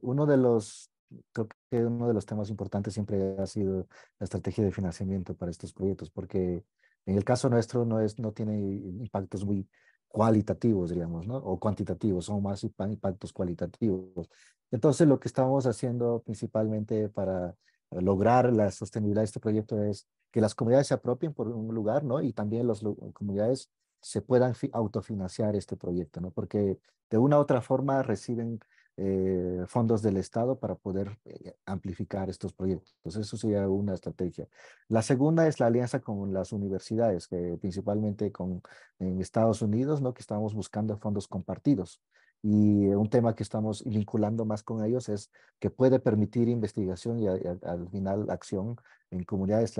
uno de los, que uno de los temas importantes siempre ha sido la estrategia de financiamiento para estos proyectos, porque en el caso nuestro no, es, no tiene impactos muy cualitativos, digamos, ¿no? o cuantitativos, son más impactos cualitativos. Entonces, lo que estamos haciendo principalmente para lograr la sostenibilidad de este proyecto es que las comunidades se apropien por un lugar, ¿no? Y también las comunidades se puedan autofinanciar este proyecto, ¿no? Porque de una u otra forma reciben eh, fondos del Estado para poder eh, amplificar estos proyectos. Eso sería una estrategia. La segunda es la alianza con las universidades, principalmente con en Estados Unidos, ¿no? que estamos buscando fondos compartidos. Y eh, un tema que estamos vinculando más con ellos es que puede permitir investigación y al final acción en comunidades,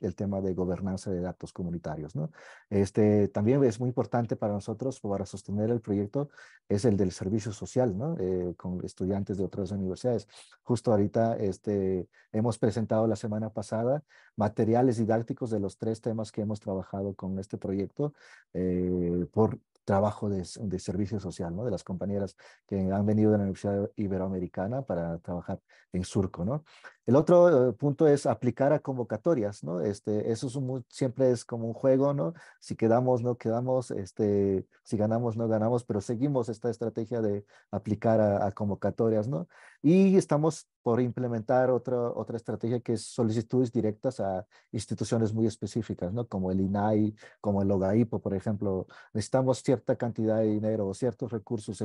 el tema de gobernanza de datos comunitarios. ¿no? Este, también es muy importante para nosotros, para sostener el proyecto, es el del servicio social ¿no? Eh, con estudiantes de otras universidades. Justo ahorita este, hemos presentado la semana pasada materiales didácticos de los tres temas que hemos trabajado con este proyecto eh, por trabajo de, servicio social, ¿no? De las compañeras que han venido de la Universidad Iberoamericana para trabajar en Surco, ¿no? El otro eh, punto es aplicar a convocatorias, ¿no? Este, eso siempre es como un juego, ¿no? Si quedamos, no quedamos, este, si ganamos, no ganamos, pero seguimos esta estrategia de aplicar a convocatorias, ¿no? Y estamos por implementar otra, otra estrategia que es solicitudes directas a instituciones muy específicas, ¿no? como el INAI, como el OGAIPO, por ejemplo. Necesitamos cierta cantidad de dinero o ciertos recursos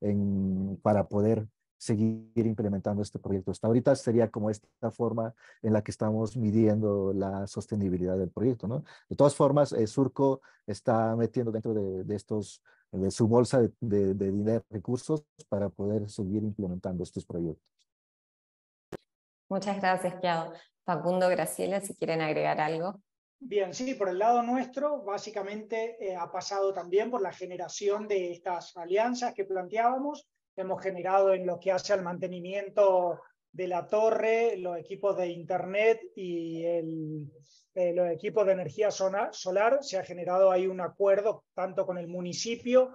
en, para poder seguir implementando este proyecto. Hasta ahorita sería como esta forma en la que estamos midiendo la sostenibilidad del proyecto, ¿no? De todas formas, eh, Surco está metiendo dentro de, de, estos, de su bolsa de, de, de dinero, recursos para poder seguir implementando estos proyectos. Muchas gracias, Claudio. Facundo, Graciela, si quieren agregar algo. Bien, sí, por el lado nuestro, básicamente eh, ha pasado también por la generación de estas alianzas que planteábamos. Hemos generado en lo que hace al mantenimiento de la torre, los equipos de Internet y eh, los equipos de energía solar. Se ha generado ahí un acuerdo tanto con el municipio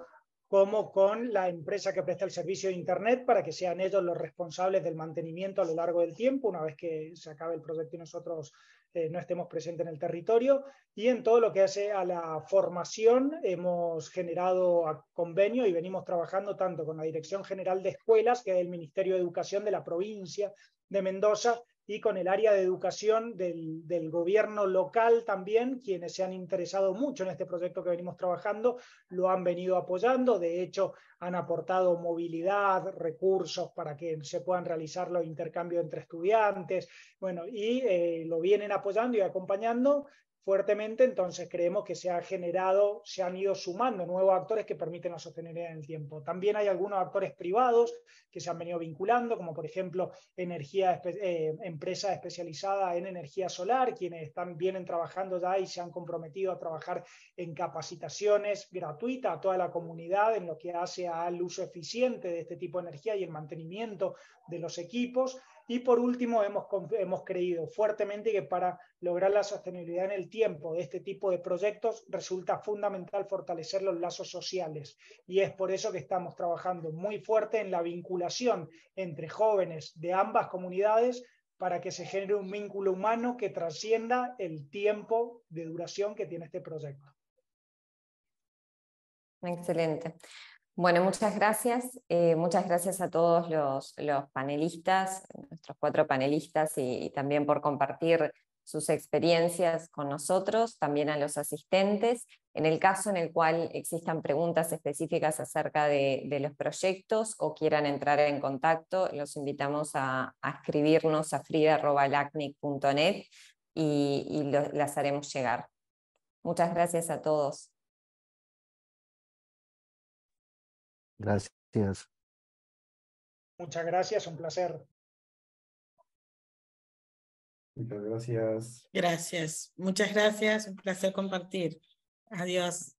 como con la empresa que presta el servicio de Internet para que sean ellos los responsables del mantenimiento a lo largo del tiempo, una vez que se acabe el proyecto y nosotros eh, no estemos presentes en el territorio. Y en todo lo que hace a la formación, hemos generado convenio y venimos trabajando tanto con la Dirección General de Escuelas, que es el Ministerio de Educación de la provincia de Mendoza, y con el área de educación del, gobierno local también, quienes se han interesado mucho en este proyecto que venimos trabajando, lo han venido apoyando, de hecho han aportado movilidad, recursos para que se puedan realizar los intercambios entre estudiantes, bueno, y eh, lo vienen apoyando y acompañando fuertemente, entonces creemos que se ha generado, se han ido sumando nuevos actores que permiten la sostenibilidad en el tiempo. También hay algunos actores privados que se han venido vinculando, como por ejemplo energía, eh, empresas especializadas en energía solar, quienes están, vienen trabajando ya y se han comprometido a trabajar en capacitaciones gratuitas a toda la comunidad en lo que hace al uso eficiente de este tipo de energía y el mantenimiento de los equipos. Y por último, hemos, hemos creído fuertemente que para lograr la sostenibilidad en el tiempo de este tipo de proyectos resulta fundamental fortalecer los lazos sociales. Y es por eso que estamos trabajando muy fuerte en la vinculación entre jóvenes de ambas comunidades para que se genere un vínculo humano que trascienda el tiempo de duración que tiene este proyecto. Excelente. Bueno, muchas gracias. Eh, muchas gracias a todos los, panelistas, nuestros cuatro panelistas, y, también por compartir sus experiencias con nosotros, también a los asistentes. En el caso en el cual existan preguntas específicas acerca de, los proyectos o quieran entrar en contacto, los invitamos a, escribirnos a frida.lacnic.net y, las haremos llegar. Muchas gracias a todos. Gracias. Muchas gracias, un placer. Muchas gracias. Gracias, muchas gracias, un placer compartir. Adiós.